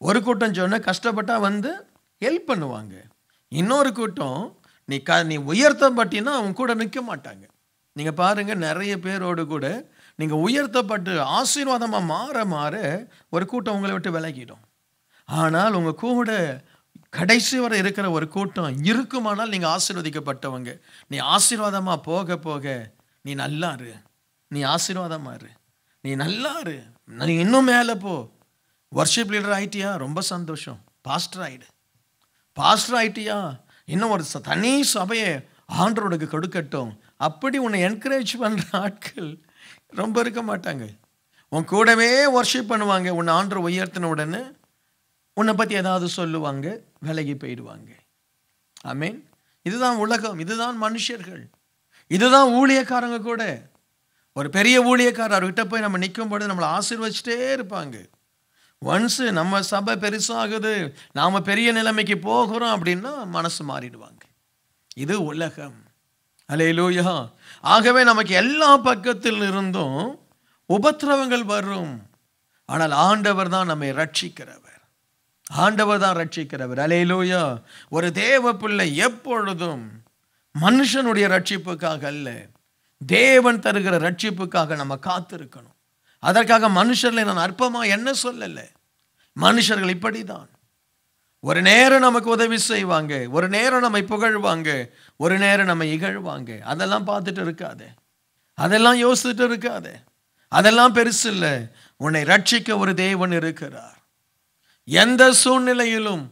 ஒரு கூட்டம் சொன்னால் கஷ்டப்பட்டால் வந்து ஹெல்ப் பண்ணுவாங்க இன்னொரு கூட்டம் நீ க நீ உயர்த்தப்பட்டினா அவங்க கூட நிற்க மாட்டாங்க நீங்கள் பாருங்கள் நிறைய பேரோடு கூட நீங்கள் உயர்த்தப்பட்டு ஆசீர்வாதமாக மாற மாற ஒரு கூட்டம் உங்களை விட்டு விலகிடும் ஆனால் உங்கள் கூட கடைசி வரை இருக்கிற ஒரு கூட்டம் இருக்குமானால் நீங்கள் ஆசீர்வதிக்கப்பட்டவங்க நீ ஆசீர்வாதமாக போக போக நீ நல்லா இரு நீ ஆசீர்வாதமாக இரு நீ நல்லா இரு நீ இன்னும் மேலே போ ஒர்ஷிப் லீடர் ஆகிட்டியா ரொம்ப சந்தோஷம் பாஸ்டர் ஆகிடு பாஸ்டர் ஆகிட்டியா இன்னும் ஒரு தனி சபையை ஆண்டோடுக்கு கொடுக்கட்டும் அப்படி உன்னை என்கரேஜ் பண்ணுற ஆட்கள் ரொம்ப இருக்க மாட்டாங்க உன் கூடவே ஒர்ஷிப் பண்ணுவாங்க உன்னை ஆண்டரை உயர்த்தின உடனே உன்னை பற்றி ஏதாவது சொல்லுவாங்க விலகி போயிடுவாங்க ஆமீன் இதுதான் உலகம் இதுதான் மனுஷர்கள் இதுதான் ஊழியக்காரங்க கூட ஒரு பெரிய ஊழியக்காரர் அவர்கிட்ட போய் நம்ம நிற்கும் பொழுது நம்மளை ஆசீர்வச்சிட்டே இருப்பாங்க ஒன்ஸு நம்ம சபை பெருசாகுது நாம் பெரிய நிலைமைக்கு போகிறோம் அப்படின்னா மனசு மாறிடுவாங்க இது உலகம் அலே லூயா ஆகவே நமக்கு எல்லா பக்கத்தில் இருந்தும் உபத்திரவங்கள் வரும் ஆனால் ஆண்டவர் தான் நம்மை ரட்சிக்கிறவர் ஆண்டவர் தான் ரட்சிக்கிறவர் அலே லூயா ஒரு தேவ பிள்ளை எப்பொழுதும் மனுஷனுடைய ரட்சிப்புக்காக அல்ல தேவன் தருகிற ரட்சிப்புக்காக நம்ம காத்திருக்கணும் அதற்காக மனுஷர்களை நான் அற்பமாக என்ன சொல்லலை மனுஷர்கள் இப்படி தான் ஒரு நேரம் நமக்கு உதவி செய்வாங்க ஒரு நேரம் நம்மை புகழ்வாங்க ஒரு நேரம் நம்மை இகழ்வாங்க அதெல்லாம் பார்த்துட்டு இருக்காது அதெல்லாம் யோசிச்சுட்டு இருக்காது அதெல்லாம் பெருசு இல்லை உன்னை ரட்சிக்க ஒரு தெய்வன் இருக்கிறார் எந்த சூழ்நிலையிலும்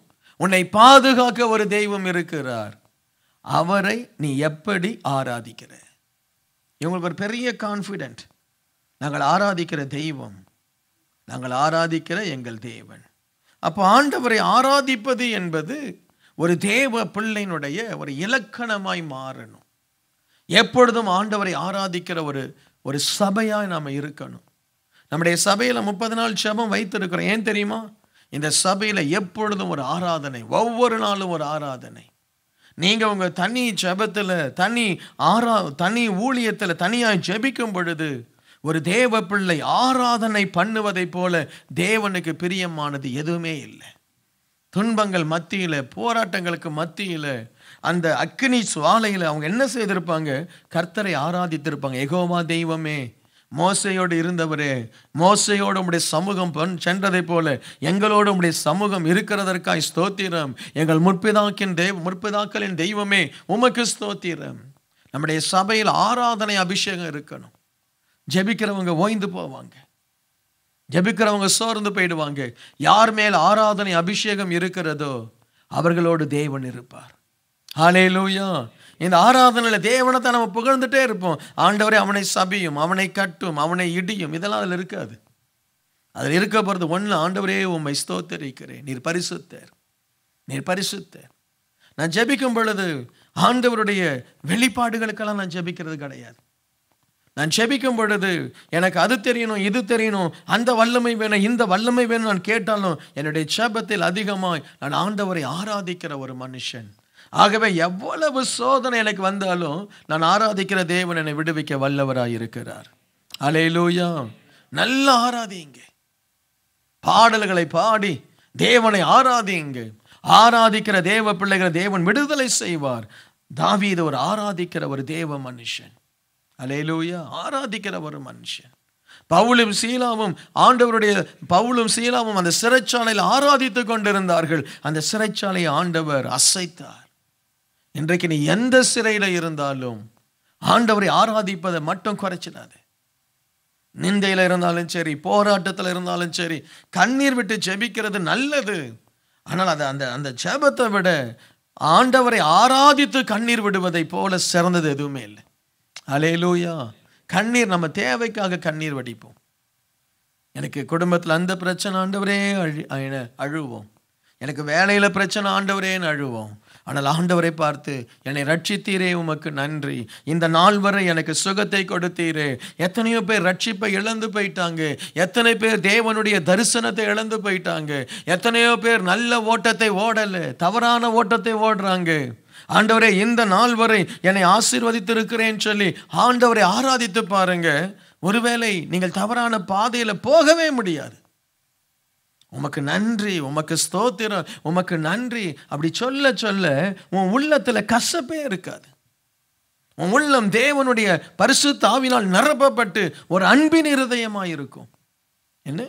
உன்னை பாதுகாக்க ஒரு தெய்வம் இருக்கிறார் அவரை நீ எப்படி ஆராதிக்கிற இவங்களுக்கு ஒரு பெரிய கான்ஃபிடென்ட் நாங்கள் ஆராதிக்கிற தெய்வம் நாங்கள் ஆராதிக்கிற எங்கள் தேவன் அப்போ ஆண்டவரை ஆராதிப்பது என்பது ஒரு தேவ பிள்ளையினுடைய ஒரு இலக்கணமாய் மாறணும் எப்பொழுதும் ஆண்டவரை ஆராதிக்கிற ஒரு ஒரு சபையாக நாம் இருக்கணும் நம்முடைய சபையில் முப்பது நாள் சபம் வைத்திருக்கிறோம் ஏன் தெரியுமா இந்த சபையில் எப்பொழுதும் ஒரு ஆராதனை ஒவ்வொரு நாளும் ஒரு ஆராதனை நீங்கள் உங்கள் தனி ஜபத்தில் தனி ஆரா தனி ஊழியத்தில் தனியாக ஜபிக்கும் பொழுது ஒரு தேவ பிள்ளை ஆராதனை பண்ணுவதைப் போல தேவனுக்கு பிரியமானது எதுவுமே இல்லை துன்பங்கள் மத்தியில் போராட்டங்களுக்கு மத்தியில் அந்த அக்னி சுவாலையில் அவங்க என்ன செய்திருப்பாங்க கர்த்தரை ஆராதித்திருப்பாங்க எகோவா தெய்வமே மோசையோடு இருந்தவரே மோசையோடு உடைய சமூகம் சென்றதை போல எங்களோடு உடைய சமூகம் இருக்கிறதற்காய் ஸ்தோத்திரம் எங்கள் முற்பிதாக்கின் தெய்வ முற்பிதாக்களின் தெய்வமே உமக்கு ஸ்தோத்திரம் நம்முடைய சபையில் ஆராதனை அபிஷேகம் இருக்கணும் ஜபிக்கிறவங்க ஓய்ந்து போவாங்க ஜபிக்கிறவங்க சோர்ந்து போயிடுவாங்க யார் மேல் ஆராதனை அபிஷேகம் இருக்கிறதோ அவர்களோடு தேவன் இருப்பார் ஆலே லூயா இந்த ஆராதனையில் தேவனை தான் நம்ம புகழ்ந்துட்டே இருப்போம் ஆண்டவரே அவனை சபியும் அவனை கட்டும் அவனை இடியும் இதெல்லாம் அதில் இருக்காது அதில் இருக்க போகிறது ஒன்று ஆண்டவரே உம்மை ஸ்தோத்தரிக்கிறேன் நீர் பரிசுத்தர் நீர் பரிசுத்தர் நான் ஜபிக்கும் பொழுது ஆண்டவருடைய வெளிப்பாடுகளுக்கெல்லாம் நான் ஜபிக்கிறது கிடையாது நான் செபிக்கும் பொழுது எனக்கு அது தெரியணும் இது தெரியணும் அந்த வல்லமை வேணும் இந்த வல்லமை வேணும் நான் கேட்டாலும் என்னுடைய செபத்தில் அதிகமாய் நான் ஆண்டவரை ஆராதிக்கிற ஒரு மனுஷன் ஆகவே எவ்வளவு சோதனை எனக்கு வந்தாலும் நான் ஆராதிக்கிற தேவன் என்னை விடுவிக்க வல்லவராய் இருக்கிறார் அலையிலூயா நல்லா ஆராதிங்க பாடல்களை பாடி தேவனை ஆராதிங்க ஆராதிக்கிற தேவ பிள்ளைகளை தேவன் விடுதலை செய்வார் தாவி இது ஒரு ஆராதிக்கிற ஒரு தேவ மனுஷன் அலையிலூயா ஆராதிக்கிற ஒரு மனுஷன் பவுலும் சீலாவும் ஆண்டவருடைய பவுலும் சீலாவும் அந்த சிறைச்சாலையில் ஆராதித்து கொண்டிருந்தார்கள் அந்த சிறைச்சாலையை ஆண்டவர் அசைத்தார் இன்றைக்கு நீ எந்த சிறையில் இருந்தாலும் ஆண்டவரை ஆராதிப்பதை மட்டும் குறைச்சிடாது நிந்தையில் இருந்தாலும் சரி போராட்டத்தில் இருந்தாலும் சரி கண்ணீர் விட்டு ஜெபிக்கிறது நல்லது ஆனால் அது அந்த அந்த ஜெபத்தை விட ஆண்டவரை ஆராதித்து கண்ணீர் விடுவதை போல சிறந்தது எதுவுமே இல்லை அலையலூயா கண்ணீர் நம்ம தேவைக்காக கண்ணீர் வடிப்போம் எனக்கு குடும்பத்தில் அந்த பிரச்சனை ஆண்டவரே அழு அழுவோம் எனக்கு வேலையில் பிரச்சனை ஆண்டவரேன்னு அழுவோம் ஆனால் ஆண்டவரை பார்த்து என்னை ரட்சித்தீரே உமக்கு நன்றி இந்த நாள் வரை எனக்கு சுகத்தை கொடுத்தீரே எத்தனையோ பேர் ரட்சிப்பை இழந்து போயிட்டாங்க எத்தனை பேர் தேவனுடைய தரிசனத்தை இழந்து போயிட்டாங்க எத்தனையோ பேர் நல்ல ஓட்டத்தை ஓடலை தவறான ஓட்டத்தை ஓடுறாங்க ஆண்டவரே இந்த நாள் வரை என்னை ஆசீர்வதித்திருக்கிறேன் சொல்லி ஆண்டவரை ஆராதித்து பாருங்க ஒருவேளை நீங்கள் தவறான பாதையில் போகவே முடியாது உமக்கு நன்றி உமக்கு ஸ்தோத்திரம் உமக்கு நன்றி அப்படி சொல்ல சொல்ல உன் உள்ளத்தில் கசப்பே இருக்காது உன் உள்ளம் தேவனுடைய பரிசு தாவினால் நிரப்பப்பட்டு ஒரு அன்பின் இருதயமாக இருக்கும் என்ன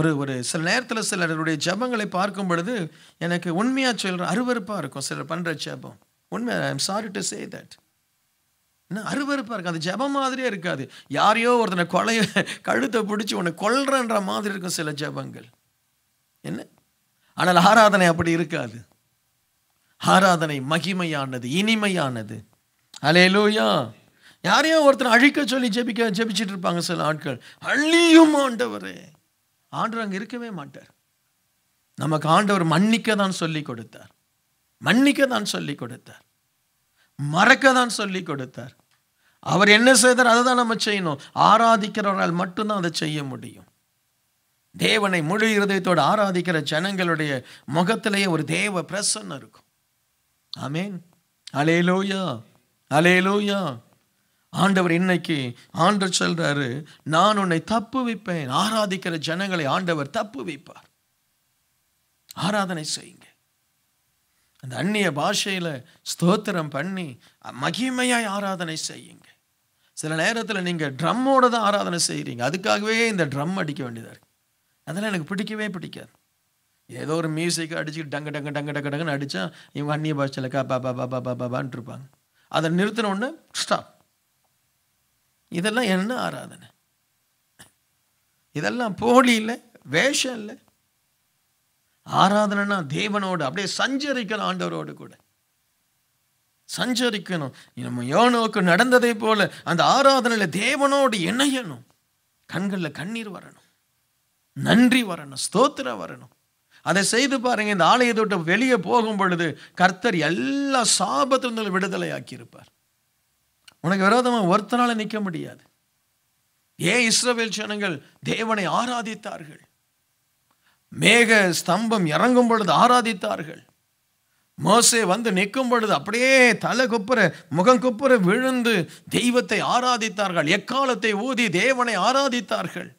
ஒரு ஒரு சில நேரத்தில் சிலருடைய ஜபங்களை பார்க்கும் பொழுது எனக்கு உண்மையாக சொல்கிற அருவறுப்பாக இருக்கும் சிலர் பண்ணுற ஜபம் உண்மை I am sorry to say that என்ன அருவறுப்பாக இருக்கும் அது ஜபம் மாதிரியே இருக்காது யாரையோ ஒருத்தனை கொலைய கழுத்தை பிடிச்சி உன்னை கொல்றன்ற மாதிரி இருக்கும் சில ஜபங்கள் என்ன ஆனால் ஆராதனை அப்படி இருக்காது ஆராதனை மகிமையானது இனிமையானது அலையலூயா யாரையோ ஒருத்தனை அழிக்க சொல்லி ஜெபிக்க ஜெபிச்சுட்டு இருப்பாங்க சில ஆட்கள் அழியும் ஆண்டவரே ஆண்டவர் அங்கே இருக்கவே மாட்டார் நமக்கு ஆண்டவர் மன்னிக்க தான் சொல்லி கொடுத்தார் மன்னிக்க தான் சொல்லி கொடுத்தார் மறக்க தான் சொல்லி கொடுத்தார் அவர் என்ன செய்தார் அதை தான் நம்ம செய்யணும் ஆராதிக்கிறவரால் மட்டும்தான் அதை செய்ய முடியும் தேவனை முழு இருதயத்தோடு ஆராதிக்கிற ஜனங்களுடைய முகத்திலேயே ஒரு தேவ பிரசன்னம் இருக்கும் ஆமேன் அலேலோயா அலேலோயா ஆண்டவர் இன்னைக்கு ஆண்டர் சொல்றாரு நான் உன்னை தப்பு வைப்பேன் ஆராதிக்கிற ஜனங்களை ஆண்டவர் தப்பு வைப்பார் ஆராதனை செய்யுங்க அந்த அந்நிய பாஷையில் ஸ்தோத்திரம் பண்ணி மகிமையாய் ஆராதனை செய்யுங்க சில நேரத்தில் நீங்கள் ட்ரம்மோட தான் ஆராதனை செய்கிறீங்க அதுக்காகவே இந்த ட்ரம் அடிக்க வேண்டியதாக இருக்குது அதெல்லாம் எனக்கு பிடிக்கவே பிடிக்காது ஏதோ ஒரு மியூசிக்கை அடிச்சுட்டு டங்கு டங்கு டங்கு டங்கு டங்குன்னு அடித்தா இவங்க அந்நிய பாஷையில் கா பா பா பா பா பா பான்ட்டு அதை நிறுத்தின உடனே ஸ்டாப் இதெல்லாம் என்ன ஆராதனை இதெல்லாம் போலி இல்லை வேஷம் இல்லை ஆராதனைனா தேவனோடு அப்படியே சஞ்சரிக்கணும் ஆண்டவரோடு கூட சஞ்சரிக்கணும் நம்ம யோனோக்கு நடந்ததை போல அந்த ஆராதனையில் தேவனோடு இணையணும் கண்களில் கண்ணீர் வரணும் நன்றி வரணும் ஸ்தோத்திர வரணும் அதை செய்து பாருங்க இந்த ஆலயத்தை வெளியே போகும் பொழுது கர்த்தர் எல்லா சாபத்திலிருந்து விடுதலை ஆக்கியிருப்பார் உனக்கு விரோதமாக ஒருத்தனால் நிற்க முடியாது ஏன் இஸ்ரவேல் ஜனங்கள் தேவனை ஆராதித்தார்கள் மேக ஸ்தம்பம் இறங்கும் பொழுது ஆராதித்தார்கள் மோசே வந்து நிற்கும் பொழுது அப்படியே தலை குப்புற முகம் குப்புற விழுந்து தெய்வத்தை ஆராதித்தார்கள் எக்காலத்தை ஊதி தேவனை ஆராதித்தார்கள்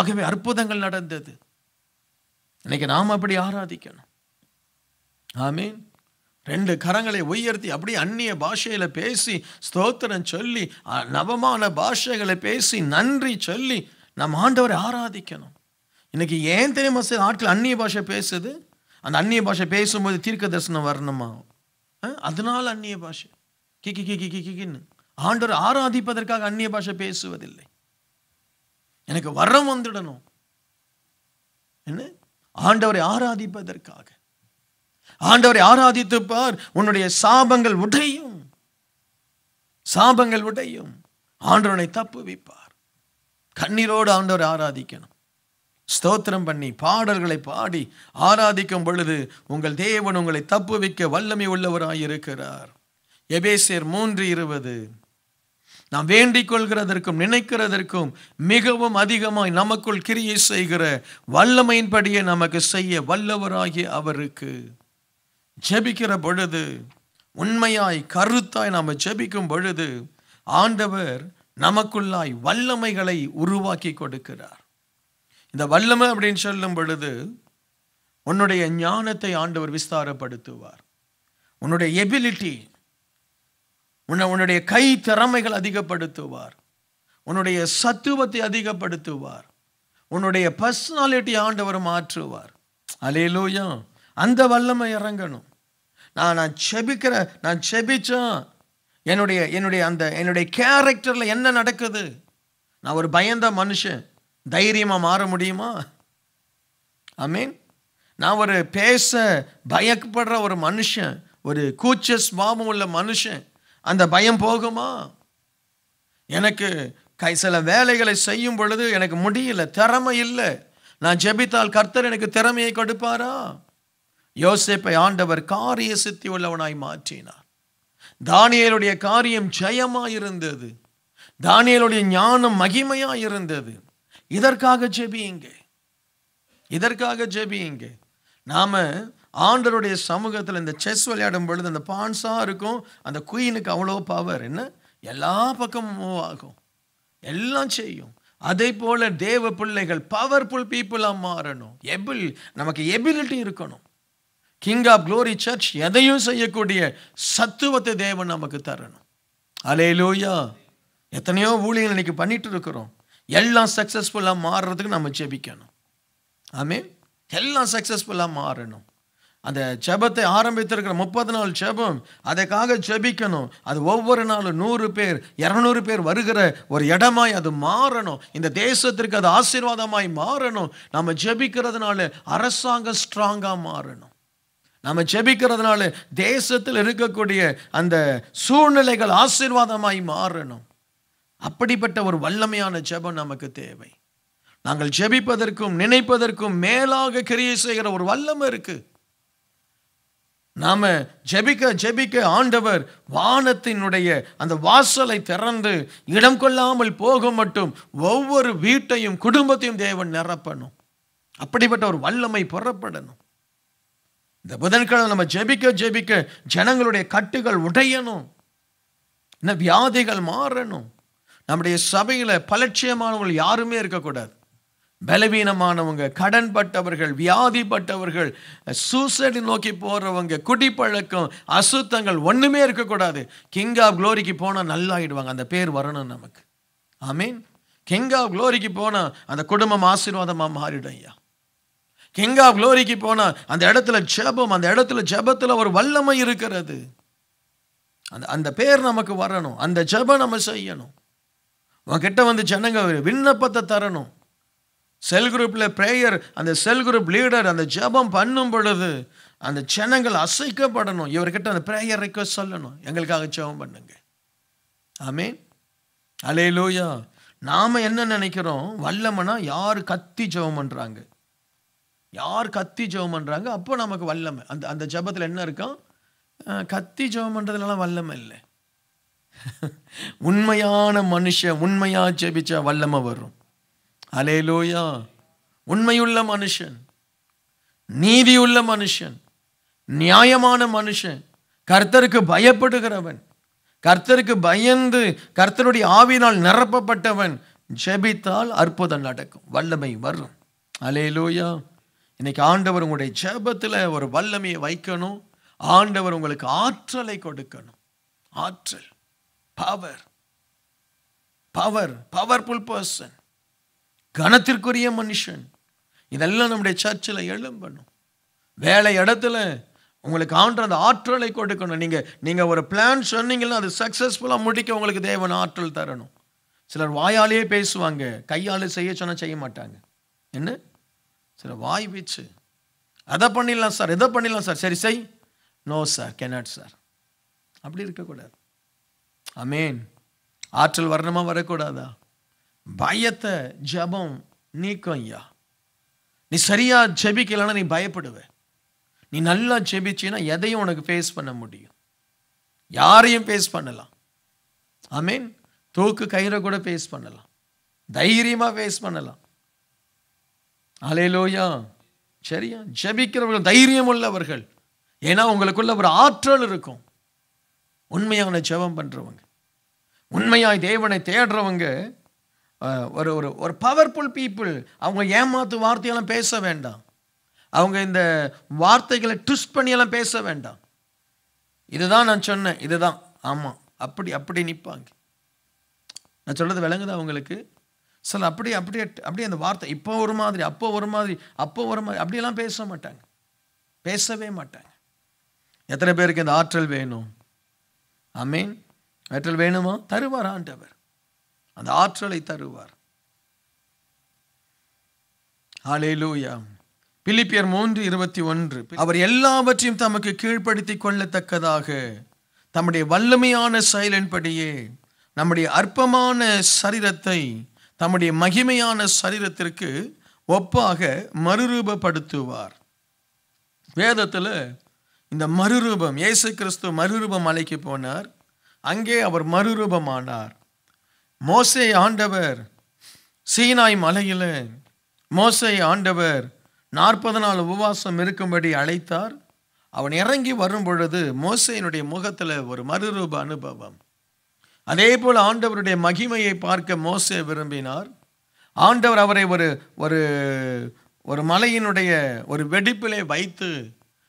ஆகவே அற்புதங்கள் நடந்தது இன்னைக்கு நாம் அப்படி ஆராதிக்கணும் ஆமீன் ரெண்டு கரங்களை உயர்த்தி அப்படியே அந்நிய பாஷையில் பேசி ஸ்தோத்திரம் சொல்லி நவமான பாஷைகளை பேசி நன்றி சொல்லி நம்ம ஆண்டவரை ஆராதிக்கணும் இன்னைக்கு ஏன் தெரியுமா சார் ஆட்கள் அந்நிய பாஷை பேசுது அந்த அந்நிய பாஷை பேசும்போது தீர்க்க தரிசனம் வரணுமா அதனால் அந்நிய பாஷை கி கி கிக்கின்னு ஆண்டவர் ஆராதிப்பதற்காக அந்நிய பாஷை பேசுவதில்லை எனக்கு வரம் வந்துடணும் என்ன ஆண்டவரை ஆராதிப்பதற்காக ஆண்டவரை ஆராதித்து பார் உன்னுடைய சாபங்கள் உடையும் சாபங்கள் உடையும் ஆண்டவனை தப்புவிப்பார் கண்ணீரோடு ஆண்டவரை ஆராதிக்கணும் ஸ்தோத்திரம் பண்ணி பாடல்களை பாடி ஆராதிக்கும் பொழுது உங்கள் தேவன் உங்களை வைக்க வல்லமை உள்ளவராயிருக்கிறார் எபேசியர் மூன்று இருபது நாம் வேண்டிக் கொள்கிறதற்கும் நினைக்கிறதற்கும் மிகவும் அதிகமாய் நமக்குள் கிரியை செய்கிற வல்லமையின்படியே நமக்கு செய்ய வல்லவராகிய அவருக்கு ஜெபிக்கிற பொழுது உண்மையாய் கருத்தாய் நாம் ஜெபிக்கும் பொழுது ஆண்டவர் நமக்குள்ளாய் வல்லமைகளை உருவாக்கி கொடுக்கிறார் இந்த வல்லமை அப்படின்னு சொல்லும் பொழுது உன்னுடைய ஞானத்தை ஆண்டவர் விஸ்தாரப்படுத்துவார் உன்னுடைய எபிலிட்டி உன்னை உன்னுடைய கை திறமைகள் அதிகப்படுத்துவார் உன்னுடைய சத்துவத்தை அதிகப்படுத்துவார் உன்னுடைய பர்சனாலிட்டி ஆண்டவர் மாற்றுவார் அலையிலோயா அந்த வல்லமை இறங்கணும் நான் நான் செபிக்கிற நான் செபித்தோம் என்னுடைய என்னுடைய அந்த என்னுடைய கேரக்டரில் என்ன நடக்குது நான் ஒரு பயந்த மனுஷன் தைரியமாக மாற முடியுமா ஐ மீன் நான் ஒரு பேச பயப்படுற ஒரு மனுஷன் ஒரு கூச்ச சுவாபம் உள்ள மனுஷன் அந்த பயம் போகுமா எனக்கு கை சில வேலைகளை செய்யும் பொழுது எனக்கு முடியல திறமை இல்லை நான் ஜெபித்தால் கர்த்தர் எனக்கு திறமையை கொடுப்பாரா யோசேப்பை ஆண்டவர் காரிய சித்தி உள்ளவனாய் மாற்றினார் தானியலுடைய காரியம் ஜெயமாக இருந்தது தானியலுடைய ஞானம் மகிமையாக இருந்தது இதற்காக ஜெபியுங்க இதற்காக ஜெபியுங்க நாம் ஆண்டருடைய சமூகத்தில் இந்த செஸ் விளையாடும் பொழுது அந்த பான்ஸாக இருக்கும் அந்த குயினுக்கு அவ்வளோ பவர் என்ன எல்லா பக்கமும் மூவ் ஆகும் எல்லாம் செய்யும் அதே போல் தேவ பிள்ளைகள் பவர்ஃபுல் பீப்புளாக மாறணும் எபில் நமக்கு எபிலிட்டி இருக்கணும் கிங் ஆஃப் க்ளோரி சர்ச் எதையும் செய்யக்கூடிய சத்துவத்தை தேவன் நமக்கு தரணும் அலே லோயா எத்தனையோ ஊழியர்கள் இன்றைக்கி பண்ணிகிட்டு இருக்கிறோம் எல்லாம் சக்ஸஸ்ஃபுல்லாக மாறுறதுக்கு நம்ம ஜெபிக்கணும் ஆமே எல்லாம் சக்ஸஸ்ஃபுல்லாக மாறணும் அந்த ஜபத்தை ஆரம்பித்திருக்கிற முப்பது நாள் ஜபம் அதுக்காக ஜபிக்கணும் அது ஒவ்வொரு நாளும் நூறு பேர் இரநூறு பேர் வருகிற ஒரு இடமாய் அது மாறணும் இந்த தேசத்திற்கு அது ஆசீர்வாதமாய் மாறணும் நம்ம ஜபிக்கிறதுனால அரசாங்கம் ஸ்ட்ராங்காக மாறணும் நம்ம ஜெபிக்கிறதுனால தேசத்தில் இருக்கக்கூடிய அந்த சூழ்நிலைகள் ஆசீர்வாதமாய் மாறணும் அப்படிப்பட்ட ஒரு வல்லமையான ஜெபம் நமக்கு தேவை நாங்கள் ஜெபிப்பதற்கும் நினைப்பதற்கும் மேலாக கிரியை செய்கிற ஒரு வல்லமை இருக்குது நாம் ஜெபிக்க ஜெபிக்க ஆண்டவர் வானத்தினுடைய அந்த வாசலை திறந்து இடம் கொள்ளாமல் போக மட்டும் ஒவ்வொரு வீட்டையும் குடும்பத்தையும் தேவன் நிரப்பணும் அப்படிப்பட்ட ஒரு வல்லமை புறப்படணும் இந்த புதன்கிழமை நம்ம ஜெபிக்க ஜெபிக்க ஜனங்களுடைய கட்டுகள் உடையணும் இந்த வியாதிகள் மாறணும் நம்முடைய சபையில் பலட்சியமானவர்கள் யாருமே இருக்கக்கூடாது பலவீனமானவங்க கடன்பட்டவர்கள் வியாதிப்பட்டவர்கள் சூசைடு நோக்கி போகிறவங்க குடிப்பழக்கம் அசுத்தங்கள் ஒன்றுமே இருக்கக்கூடாது கிங் ஆஃப் க்ளோரிக்கு போனால் நல்லாயிடுவாங்க அந்த பேர் வரணும் நமக்கு ஐ மீன் கிங் ஆஃப் க்ளோரிக்கு போனால் அந்த குடும்பம் ஆசீர்வாதமாக மாறிடும் ஐயா கிங் ஆஃப் க்ளோரிக்கு போனால் அந்த இடத்துல ஜபம் அந்த இடத்துல ஜபத்தில் ஒரு வல்லமை இருக்கிறது அந்த அந்த பேர் நமக்கு வரணும் அந்த ஜபம் நம்ம செய்யணும் உங்ககிட்ட வந்து ஜனங்க விண்ணப்பத்தை தரணும் செல் குரூப்பில் ப்ரேயர் அந்த செல் குரூப் லீடர் அந்த ஜபம் பண்ணும் பொழுது அந்த ஜனங்கள் அசைக்கப்படணும் இவர்கிட்ட அந்த ப்ரேயர் ரெக்வஸ்ட் சொல்லணும் எங்களுக்காக ஜபம் பண்ணுங்க ஆமே அலே லோயா நாம் என்ன நினைக்கிறோம் வல்லமனா யார் கத்தி ஜபம் பண்ணுறாங்க யார் கத்தி ஜெபம் பண்ணுறாங்க அப்போ நமக்கு வல்லமை அந்த அந்த ஜபத்தில் என்ன இருக்கான் கத்தி ஜெபம் பண்ணுறதுலலாம் வல்லமை இல்லை உண்மையான மனுஷன் உண்மையாக ஜெபிச்சா வல்லமை வரும் அலே லோயா உண்மையுள்ள மனுஷன் நீதியுள்ள மனுஷன் நியாயமான மனுஷன் கர்த்தருக்கு பயப்படுகிறவன் கர்த்தருக்கு பயந்து கர்த்தருடைய ஆவினால் நிரப்பப்பட்டவன் ஜெபித்தால் அற்புதம் நடக்கும் வல்லமை வரும் அலே லோயா இன்றைக்கி ஆண்டவர் உங்களுடைய ஜபத்தில் ஒரு வல்லமையை வைக்கணும் ஆண்டவர் உங்களுக்கு ஆற்றலை கொடுக்கணும் ஆற்றல் பவர் பவர் பவர்ஃபுல் பர்சன் கனத்திற்குரிய மனுஷன் இதெல்லாம் நம்முடைய சர்ச்சில் எழும்பணும் வேலை இடத்துல உங்களுக்கு ஆண்டு அந்த ஆற்றலை கொடுக்கணும் நீங்கள் நீங்கள் ஒரு பிளான் சொன்னீங்கன்னா அது சக்ஸஸ்ஃபுல்லாக முடிக்க உங்களுக்கு தேவன் ஆற்றல் தரணும் சிலர் வாயாலேயே பேசுவாங்க கையால் செய்ய சொன்னால் செய்ய மாட்டாங்க என்ன சரி வாய் வீச்சு அதை பண்ணிடலாம் சார் எதை பண்ணிடலாம் சார் சரி செய் நோ சார் கெனாட் சார் அப்படி இருக்கக்கூடாது அமேன் ஆற்றல் வரணுமா வரக்கூடாதா பயத்தை ஜபம் நீக்கும் ஐயா நீ சரியாக ஜெபிக்கலைன்னா நீ பயப்படுவ நீ நல்லா ஜெபிச்சின்னா எதையும் உனக்கு ஃபேஸ் பண்ண முடியும் யாரையும் ஃபேஸ் பண்ணலாம் ஐ மீன் தூக்கு கயிறை கூட ஃபேஸ் பண்ணலாம் தைரியமாக ஃபேஸ் பண்ணலாம் லோயா சரியா ஜபிக்கிறவர்கள் தைரியம் உள்ளவர்கள் ஏன்னா உங்களுக்குள்ள ஒரு ஆற்றல் இருக்கும் உண்மையான ஜெபம் பண்ணுறவங்க உண்மையாய் தேவனை தேடுறவங்க ஒரு ஒரு ஒரு பவர்ஃபுல் பீப்புள் அவங்க ஏமாத்து வார்த்தையெல்லாம் பேச வேண்டாம் அவங்க இந்த வார்த்தைகளை ட்விஸ்ட் பண்ணியெல்லாம் பேச வேண்டாம் இதுதான் நான் சொன்னேன் இதுதான் ஆமாம் அப்படி அப்படி நிற்பாங்க நான் சொல்கிறது விளங்குதா அவங்களுக்கு சில அப்படியே அப்படியே அப்படியே அந்த வார்த்தை இப்போ ஒரு மாதிரி அப்போ ஒரு மாதிரி அப்போ ஒரு மாதிரி அப்படியெல்லாம் பேச மாட்டாங்க பேசவே மாட்டாங்க எத்தனை பேருக்கு இந்த ஆற்றல் வேணும் அமீன் ஆற்றல் வேணுமா தருவார் ஆண்டவர் அந்த ஆற்றலை தருவார் ஆலேலூயா பிலிப்பியர் மூன்று இருபத்தி ஒன்று அவர் எல்லாவற்றையும் தமக்கு கீழ்ப்படுத்தி கொள்ளத்தக்கதாக தம்முடைய வல்லமையான செயலின்படியே நம்முடைய அற்பமான சரீரத்தை தம்முடைய மகிமையான சரீரத்திற்கு ஒப்பாக மறுரூபப்படுத்துவார் வேதத்தில் இந்த மறுரூபம் இயேசு கிறிஸ்து மறுரூபம் மலைக்கு போனார் அங்கே அவர் மறுரூபமானார் மோசை ஆண்டவர் சீனாய் மலையில் மோசை ஆண்டவர் நாற்பது நாள் உபவாசம் இருக்கும்படி அழைத்தார் அவன் இறங்கி வரும் பொழுது மோசையினுடைய முகத்தில் ஒரு மறுரூப அனுபவம் அதே போல் ஆண்டவருடைய மகிமையை பார்க்க மோச விரும்பினார் ஆண்டவர் அவரை ஒரு ஒரு ஒரு மலையினுடைய ஒரு வெடிப்பிலே வைத்து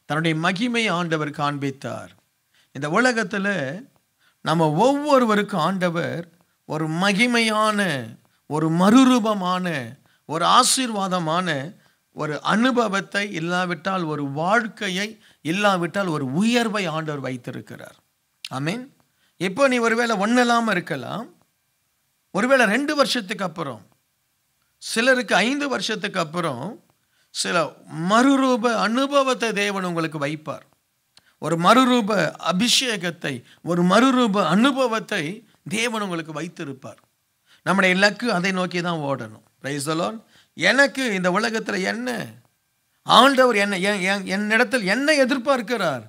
தன்னுடைய மகிமை ஆண்டவர் காண்பித்தார் இந்த உலகத்தில் நம்ம ஒவ்வொருவருக்கும் ஆண்டவர் ஒரு மகிமையான ஒரு மறுரூபமான ஒரு ஆசீர்வாதமான ஒரு அனுபவத்தை இல்லாவிட்டால் ஒரு வாழ்க்கையை இல்லாவிட்டால் ஒரு உயர்வை ஆண்டவர் வைத்திருக்கிறார் ஐ மீன் இப்போ நீ ஒருவேளை ஒன்று இல்லாமல் இருக்கலாம் ஒருவேளை ரெண்டு வருஷத்துக்கு அப்புறம் சிலருக்கு ஐந்து வருஷத்துக்கு அப்புறம் சில மறுரூப அனுபவத்தை தேவன் உங்களுக்கு வைப்பார் ஒரு மறுரூப அபிஷேகத்தை ஒரு மறுரூப அனுபவத்தை தேவன் உங்களுக்கு வைத்திருப்பார் நம்முடைய இலக்கு அதை நோக்கி தான் ஓடணும் பிரைசலோன் எனக்கு இந்த உலகத்தில் என்ன ஆண்டவர் என்ன என்னிடத்தில் என்ன எதிர்பார்க்கிறார்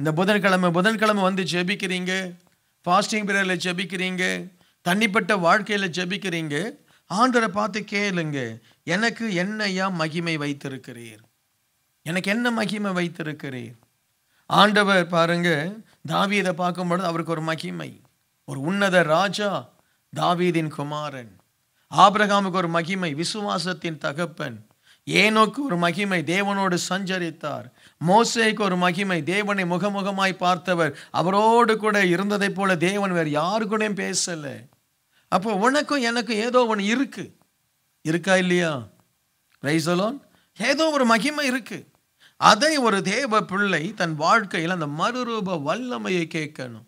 இந்த புதன்கிழமை புதன்கிழமை வந்து ஜெபிக்கிறீங்க ஃபாஸ்டிங் பிரேயரில் ஜபிக்கிறீங்க தனிப்பட்ட வாழ்க்கையில் ஜெபிக்கிறீங்க ஆண்டரை பார்த்து கேளுங்க எனக்கு என்னையா மகிமை வைத்திருக்கிறீர் எனக்கு என்ன மகிமை வைத்திருக்கிறீர் ஆண்டவர் பாருங்க தாவீதை பார்க்கும்பொழுது அவருக்கு ஒரு மகிமை ஒரு உன்னத ராஜா தாவீதின் குமாரன் ஆபிரகாமுக்கு ஒரு மகிமை விசுவாசத்தின் தகப்பன் ஏனோக்கு ஒரு மகிமை தேவனோடு சஞ்சரித்தார் மோசேக்கு ஒரு மகிமை தேவனை முகமுகமாய் பார்த்தவர் அவரோடு கூட இருந்ததை போல தேவன் வேறு யாரு கூடயும் பேசலை அப்போ உனக்கும் எனக்கும் ஏதோ ஒன்று இருக்கு இருக்கா இல்லையா ரைசலோன் ஏதோ ஒரு மகிமை இருக்கு அதை ஒரு தேவ பிள்ளை தன் வாழ்க்கையில் அந்த மறுரூப வல்லமையை கேட்கணும்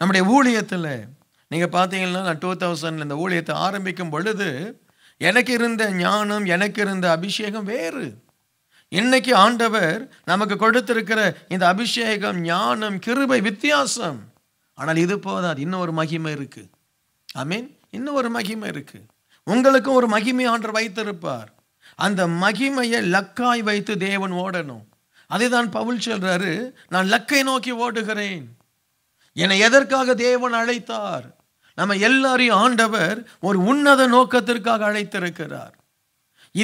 நம்முடைய ஊழியத்தில் நீங்கள் பார்த்தீங்கன்னா நான் டூ தௌசண்டில் இந்த ஊழியத்தை ஆரம்பிக்கும் பொழுது எனக்கு இருந்த ஞானம் எனக்கு இருந்த அபிஷேகம் வேறு இன்னைக்கு ஆண்டவர் நமக்கு கொடுத்திருக்கிற இந்த அபிஷேகம் ஞானம் கிருபை வித்தியாசம் ஆனால் இது போதாது இன்னும் ஒரு மகிமை இருக்குது ஐ மீன் இன்னும் ஒரு மகிமை இருக்குது உங்களுக்கும் ஒரு மகிமை ஆண்டர் வைத்திருப்பார் அந்த மகிமையை லக்காய் வைத்து தேவன் ஓடணும் அதை தான் பவுல் சொல்கிறாரு நான் லக்கை நோக்கி ஓடுகிறேன் என்னை எதற்காக தேவன் அழைத்தார் நம்ம எல்லாரையும் ஆண்டவர் ஒரு உன்னத நோக்கத்திற்காக அழைத்திருக்கிறார்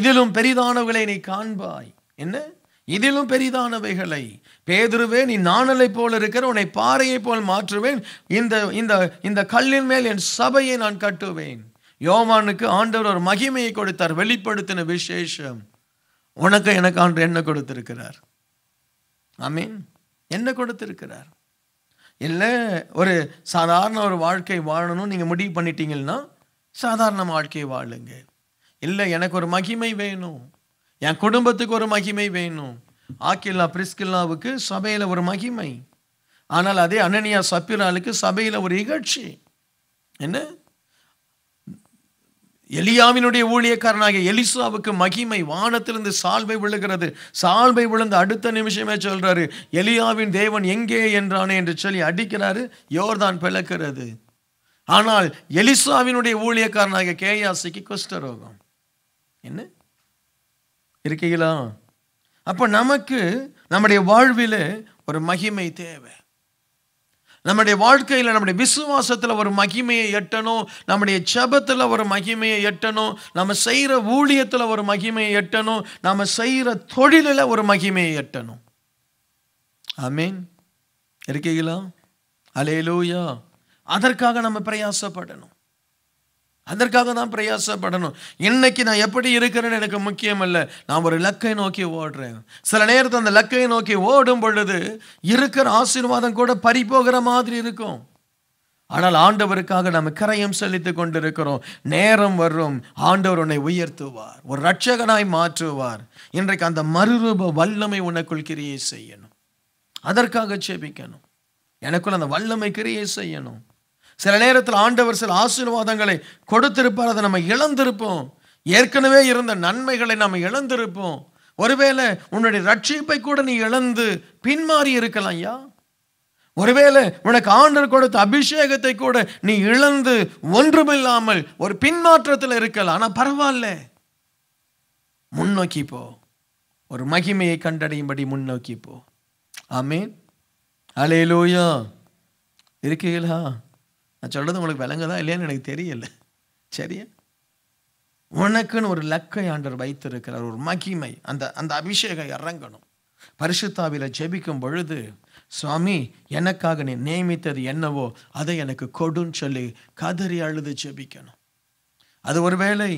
இதிலும் பெரிதானவர்களை நீ காண்பாய் என்ன இதிலும் பெரிதானவைகளை பேதுருவே நீ நாணலை போல இருக்கிற உன்னை பாறையை போல் மாற்றுவேன் இந்த இந்த இந்த கல்லின் மேல் என் சபையை நான் கட்டுவேன் யோவானுக்கு ஆண்டவர் ஒரு மகிமையை கொடுத்தார் வெளிப்படுத்தின விசேஷம் உனக்கு எனக்கு ஆண்டு என்ன கொடுத்திருக்கிறார் ஆமீன் என்ன கொடுத்திருக்கிறார் இல்லை ஒரு சாதாரண ஒரு வாழ்க்கை வாழணும் நீங்கள் முடிவு பண்ணிட்டீங்கன்னா சாதாரண வாழ்க்கையை வாழுங்க இல்லை எனக்கு ஒரு மகிமை வேணும் என் குடும்பத்துக்கு ஒரு மகிமை வேணும் ஆக்கில்லா பிரிஸ்கில்லாவுக்கு சபையில் ஒரு மகிமை ஆனால் அதே அனனியா சப்பிராலுக்கு சபையில் ஒரு இகழ்ச்சி என்ன எலியாவினுடைய ஊழியக்காரனாக எலிசாவுக்கு மகிமை வானத்திலிருந்து சால்வை விழுகிறது சால்வை விழுந்து அடுத்த நிமிஷமே சொல்கிறாரு எலியாவின் தேவன் எங்கே என்றானே என்று சொல்லி அடிக்கிறாரு யோர்தான் பிளக்கிறது ஆனால் எலிசாவினுடைய ஊழியக்காரனாக கேயாசிக்கு குஷ்டரோகம் என்ன இருக்கீங்களா அப்போ நமக்கு நம்முடைய வாழ்வில் ஒரு மகிமை தேவை நம்முடைய வாழ்க்கையில் நம்முடைய விசுவாசத்தில் ஒரு மகிமையை எட்டணும் நம்முடைய சபத்தில் ஒரு மகிமையை எட்டணும் நம்ம செய்கிற ஊழியத்தில் ஒரு மகிமையை எட்டணும் நம்ம செய்கிற தொழிலில் ஒரு மகிமையை எட்டணும் ஆமீன் இருக்கீங்களா அலையலூயா அதற்காக நம்ம பிரயாசப்படணும் அதற்காக தான் பிரயாசப்படணும் இன்னைக்கு நான் எப்படி இருக்கிறேன்னு எனக்கு முக்கியம் இல்லை நான் ஒரு லக்கை நோக்கி ஓடுறேன் சில நேரத்தில் அந்த லக்கையை நோக்கி ஓடும் பொழுது இருக்கிற ஆசீர்வாதம் கூட பறிபோகிற மாதிரி இருக்கும் ஆனால் ஆண்டவருக்காக நம்ம கரையம் செலுத்தி கொண்டிருக்கிறோம் நேரம் வரும் ஆண்டவர் உன்னை உயர்த்துவார் ஒரு ரட்சகனாய் மாற்றுவார் இன்றைக்கு அந்த மறுரூப வல்லமை உனக்குள் கிரியை செய்யணும் அதற்காக சேபிக்கணும் எனக்குள் அந்த வல்லமை கிரியை செய்யணும் சில நேரத்தில் ஆண்டவர் சில ஆசீர்வாதங்களை கொடுத்திருப்பார் அதை நம்ம இழந்திருப்போம் ஏற்கனவே இருந்த நன்மைகளை நம்ம இழந்திருப்போம் ஒருவேளை உன்னுடைய ரட்சிப்பை கூட நீ இழந்து பின்மாறி இருக்கலாம் ஐயா ஒருவேளை உனக்கு ஆண்டர் கொடுத்த அபிஷேகத்தை கூட நீ இழந்து ஒன்றுமில்லாமல் ஒரு பின்மாற்றத்தில் இருக்கலாம் ஆனால் பரவாயில்ல முன்னோக்கி போ ஒரு மகிமையை கண்டடையும்படி முன்னோக்கி போ ஆமீன் அலையிலோயா இருக்கீங்களா நான் சொல்கிறது உங்களுக்கு விளங்குதா இல்லையான்னு எனக்கு தெரியல சரியா உனக்குன்னு ஒரு லக்கை ஆண்டர் வைத்திருக்கிறார் ஒரு மகிமை அந்த அந்த அபிஷேகம் இறங்கணும் பரிசுத்தாவில் ஜெபிக்கும் பொழுது சுவாமி எனக்காக நீ நியமித்தது என்னவோ அதை எனக்கு கொடுன்னு சொல்லி கதறி அழுது ஜெபிக்கணும் அது ஒருவேளை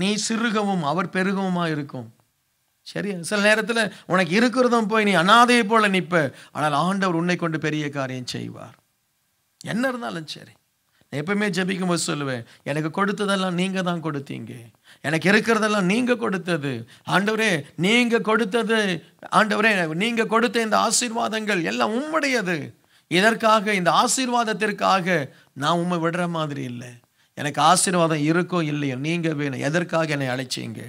நீ சிறுகவும் அவர் பெருகவுமா இருக்கும் சரியா சில நேரத்தில் உனக்கு இருக்கிறதும் போய் நீ அனாதையை போல நிற்ப ஆனால் ஆண்டவர் உன்னை கொண்டு பெரிய காரியம் செய்வார் என்ன இருந்தாலும் சரி நான் எப்பவுமே ஜபிக்கும்போது சொல்லுவேன் எனக்கு கொடுத்ததெல்லாம் நீங்கள் தான் கொடுத்தீங்க எனக்கு இருக்கிறதெல்லாம் நீங்கள் கொடுத்தது ஆண்டவரே நீங்கள் கொடுத்தது ஆண்டவரே நீங்கள் கொடுத்த இந்த ஆசீர்வாதங்கள் எல்லாம் உம்முடையது இதற்காக இந்த ஆசீர்வாதத்திற்காக நான் உண்மை விடுற மாதிரி இல்லை எனக்கு ஆசீர்வாதம் இருக்கோ இல்லையோ நீங்கள் வேணும் எதற்காக என்னை அழைச்சிங்க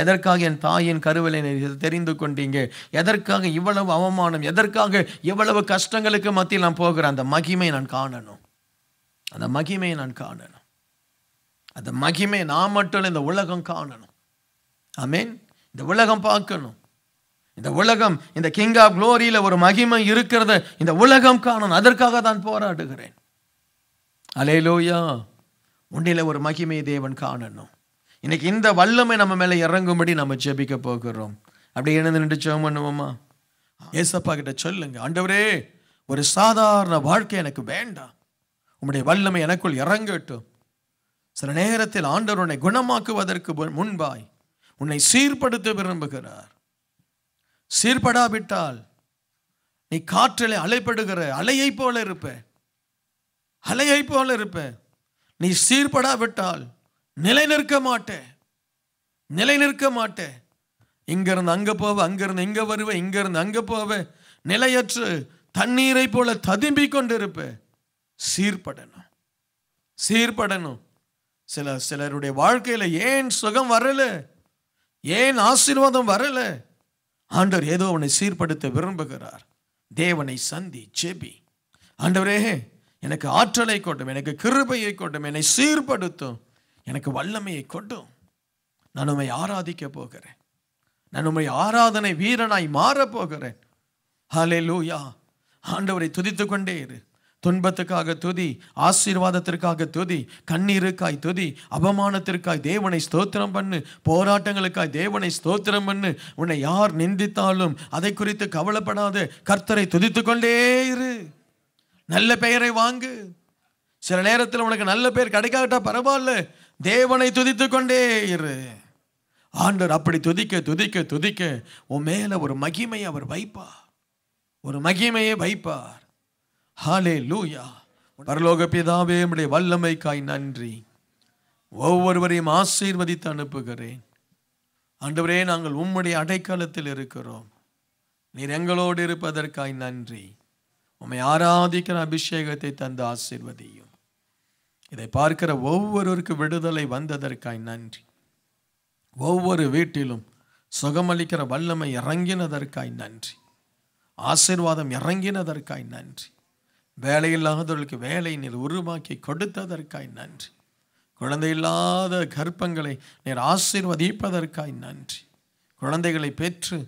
எதற்காக என் தாயின் கருவலை தெரிந்து கொண்டீங்க எதற்காக இவ்வளவு அவமானம் எதற்காக இவ்வளவு கஷ்டங்களுக்கு மத்தியில் நான் போகிறேன் அந்த மகிமை நான் காணணும் அந்த மகிமையை நான் காணணும் அந்த மகிமை நான் மட்டும் இந்த உலகம் காணணும் மீன் இந்த உலகம் பார்க்கணும் இந்த உலகம் இந்த கிங் ஆஃப் குளோரியில் ஒரு மகிமை இருக்கிறத இந்த உலகம் காணணும் அதற்காக தான் போராடுகிறேன் அலே லோயா உன்னில் ஒரு மகிமையை தேவன் காணணும் இன்னைக்கு இந்த வல்லமை நம்ம மேலே இறங்கும்படி நம்ம ஜெபிக்க போகிறோம் அப்படி இணைந்து நின்று ஜெபம் பண்ணுவோமா ஏசப்பா கிட்ட சொல்லுங்க ஆண்டவரே ஒரு சாதாரண வாழ்க்கை எனக்கு வேண்டாம் உன்னுடைய வல்லமை எனக்குள் இறங்கட்டும் சில நேரத்தில் ஆண்டவர் உன்னை குணமாக்குவதற்கு முன்பாய் உன்னை சீர்படுத்த விரும்புகிறார் சீர்படாவிட்டால் நீ காற்றிலே அலைப்படுகிற அலையை போல இருப்ப அலையை போல இருப்பேன் நீ சீர்படாவிட்டால் நிலை நிற்க மாட்டே நிலை நிற்க மாட்டே இங்கிருந்து அங்கே போவ அங்கிருந்து இங்கே வருவ இங்கிருந்து அங்கே போவ நிலையற்று தண்ணீரை போல ததும்பி கொண்டிருப்ப சீர்படணும் சீர்படணும் சில சிலருடைய வாழ்க்கையில் ஏன் சுகம் வரல ஏன் ஆசீர்வாதம் வரல ஆண்டவர் ஏதோ உன்னை சீர்படுத்த விரும்புகிறார் தேவனை சந்தி ஜெபி ஆண்டவரே எனக்கு ஆற்றலை கொட்டும் எனக்கு கிருபையை கொட்டும் என்னை சீர்படுத்தும் எனக்கு வல்லமையை கொட்டும் நான் உண்மை ஆராதிக்க போகிறேன் நான் உண்மை ஆராதனை வீரனாய் மாறப் போகிறேன் ஹலே லூயா ஆண்டவரை துதித்து கொண்டே இரு துன்பத்துக்காக துதி ஆசீர்வாதத்திற்காக துதி கண்ணீருக்காய் துதி அவமானத்திற்காய் தேவனை ஸ்தோத்திரம் பண்ணு போராட்டங்களுக்காய் தேவனை ஸ்தோத்திரம் பண்ணு உன்னை யார் நிந்தித்தாலும் அதை குறித்து கவலைப்படாத கர்த்தரை துதித்து கொண்டே இரு நல்ல பெயரை வாங்கு சில நேரத்தில் உனக்கு நல்ல பெயர் கிடைக்காவிட்டா பரவாயில்ல தேவனை துதித்து கொண்டே இரு ஆண்டவர் அப்படி துதிக்க துதிக்க துதிக்க உன் மேலே ஒரு மகிமையை அவர் வைப்பார் ஒரு மகிமையை வைப்பார் ஹாலே லூயா பரலோக பிதாவே நம்முடைய வல்லமைக்காய் நன்றி ஒவ்வொருவரையும் ஆசீர்வதித்து அனுப்புகிறேன் ஆண்டவரே நாங்கள் உம்முடைய அடைக்காலத்தில் இருக்கிறோம் நீர் எங்களோடு இருப்பதற்காய் நன்றி உண்மை ஆராதிக்கிற அபிஷேகத்தை தந்து ஆசிர்வதியும் இதை பார்க்கிற ஒவ்வொருவருக்கு விடுதலை வந்ததற்காய் நன்றி ஒவ்வொரு வீட்டிலும் சுகமளிக்கிற வல்லமை இறங்கினதற்காய் நன்றி ஆசிர்வாதம் இறங்கினதற்காய் நன்றி வேலை இல்லாதவர்களுக்கு வேலை நீர் உருவாக்கி கொடுத்ததற்காய் நன்றி குழந்தை இல்லாத கர்ப்பங்களை நீர் ஆசிர்வதிப்பதற்காய் நன்றி குழந்தைகளை பெற்று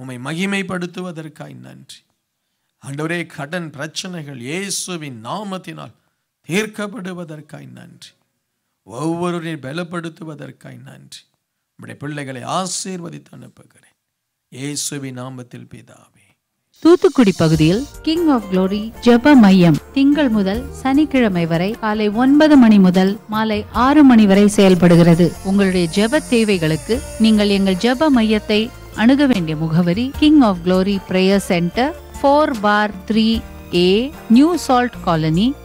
உம்மை மகிமைப்படுத்துவதற்காய் நன்றி ஆண்டவரே கடன் பிரச்சனைகள் இயேசுவின் நாமத்தினால் தீர்க்கப்படுவதற்காய் நன்றி ஒவ்வொருவரையும் பலப்படுத்துவதற்காய் நன்றி நம்முடைய பிள்ளைகளை ஆசீர்வதித்து அனுப்புகிறேன் இயேசுவின் நாமத்தில் பிதாவே தூத்துக்குடி பகுதியில் கிங் ஆஃப் க்ளோரி ஜப மையம் திங்கள் முதல் சனிக்கிழமை வரை காலை ஒன்பது மணி முதல் மாலை ஆறு மணி வரை செயல்படுகிறது உங்களுடைய ஜப தேவைகளுக்கு நீங்கள் எங்கள் ஜப மையத்தை அணுக வேண்டிய முகவரி king of glory prayer center 4 bar 3A, New Salt Colony,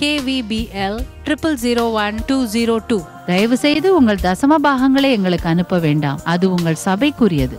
KVPL triple zero one two zero two தயவு செய்து உங்கள் தசம பாகங்களை எங்களுக்கு அனுப்ப வேண்டாம் அது உங்கள் சபைக்குரியது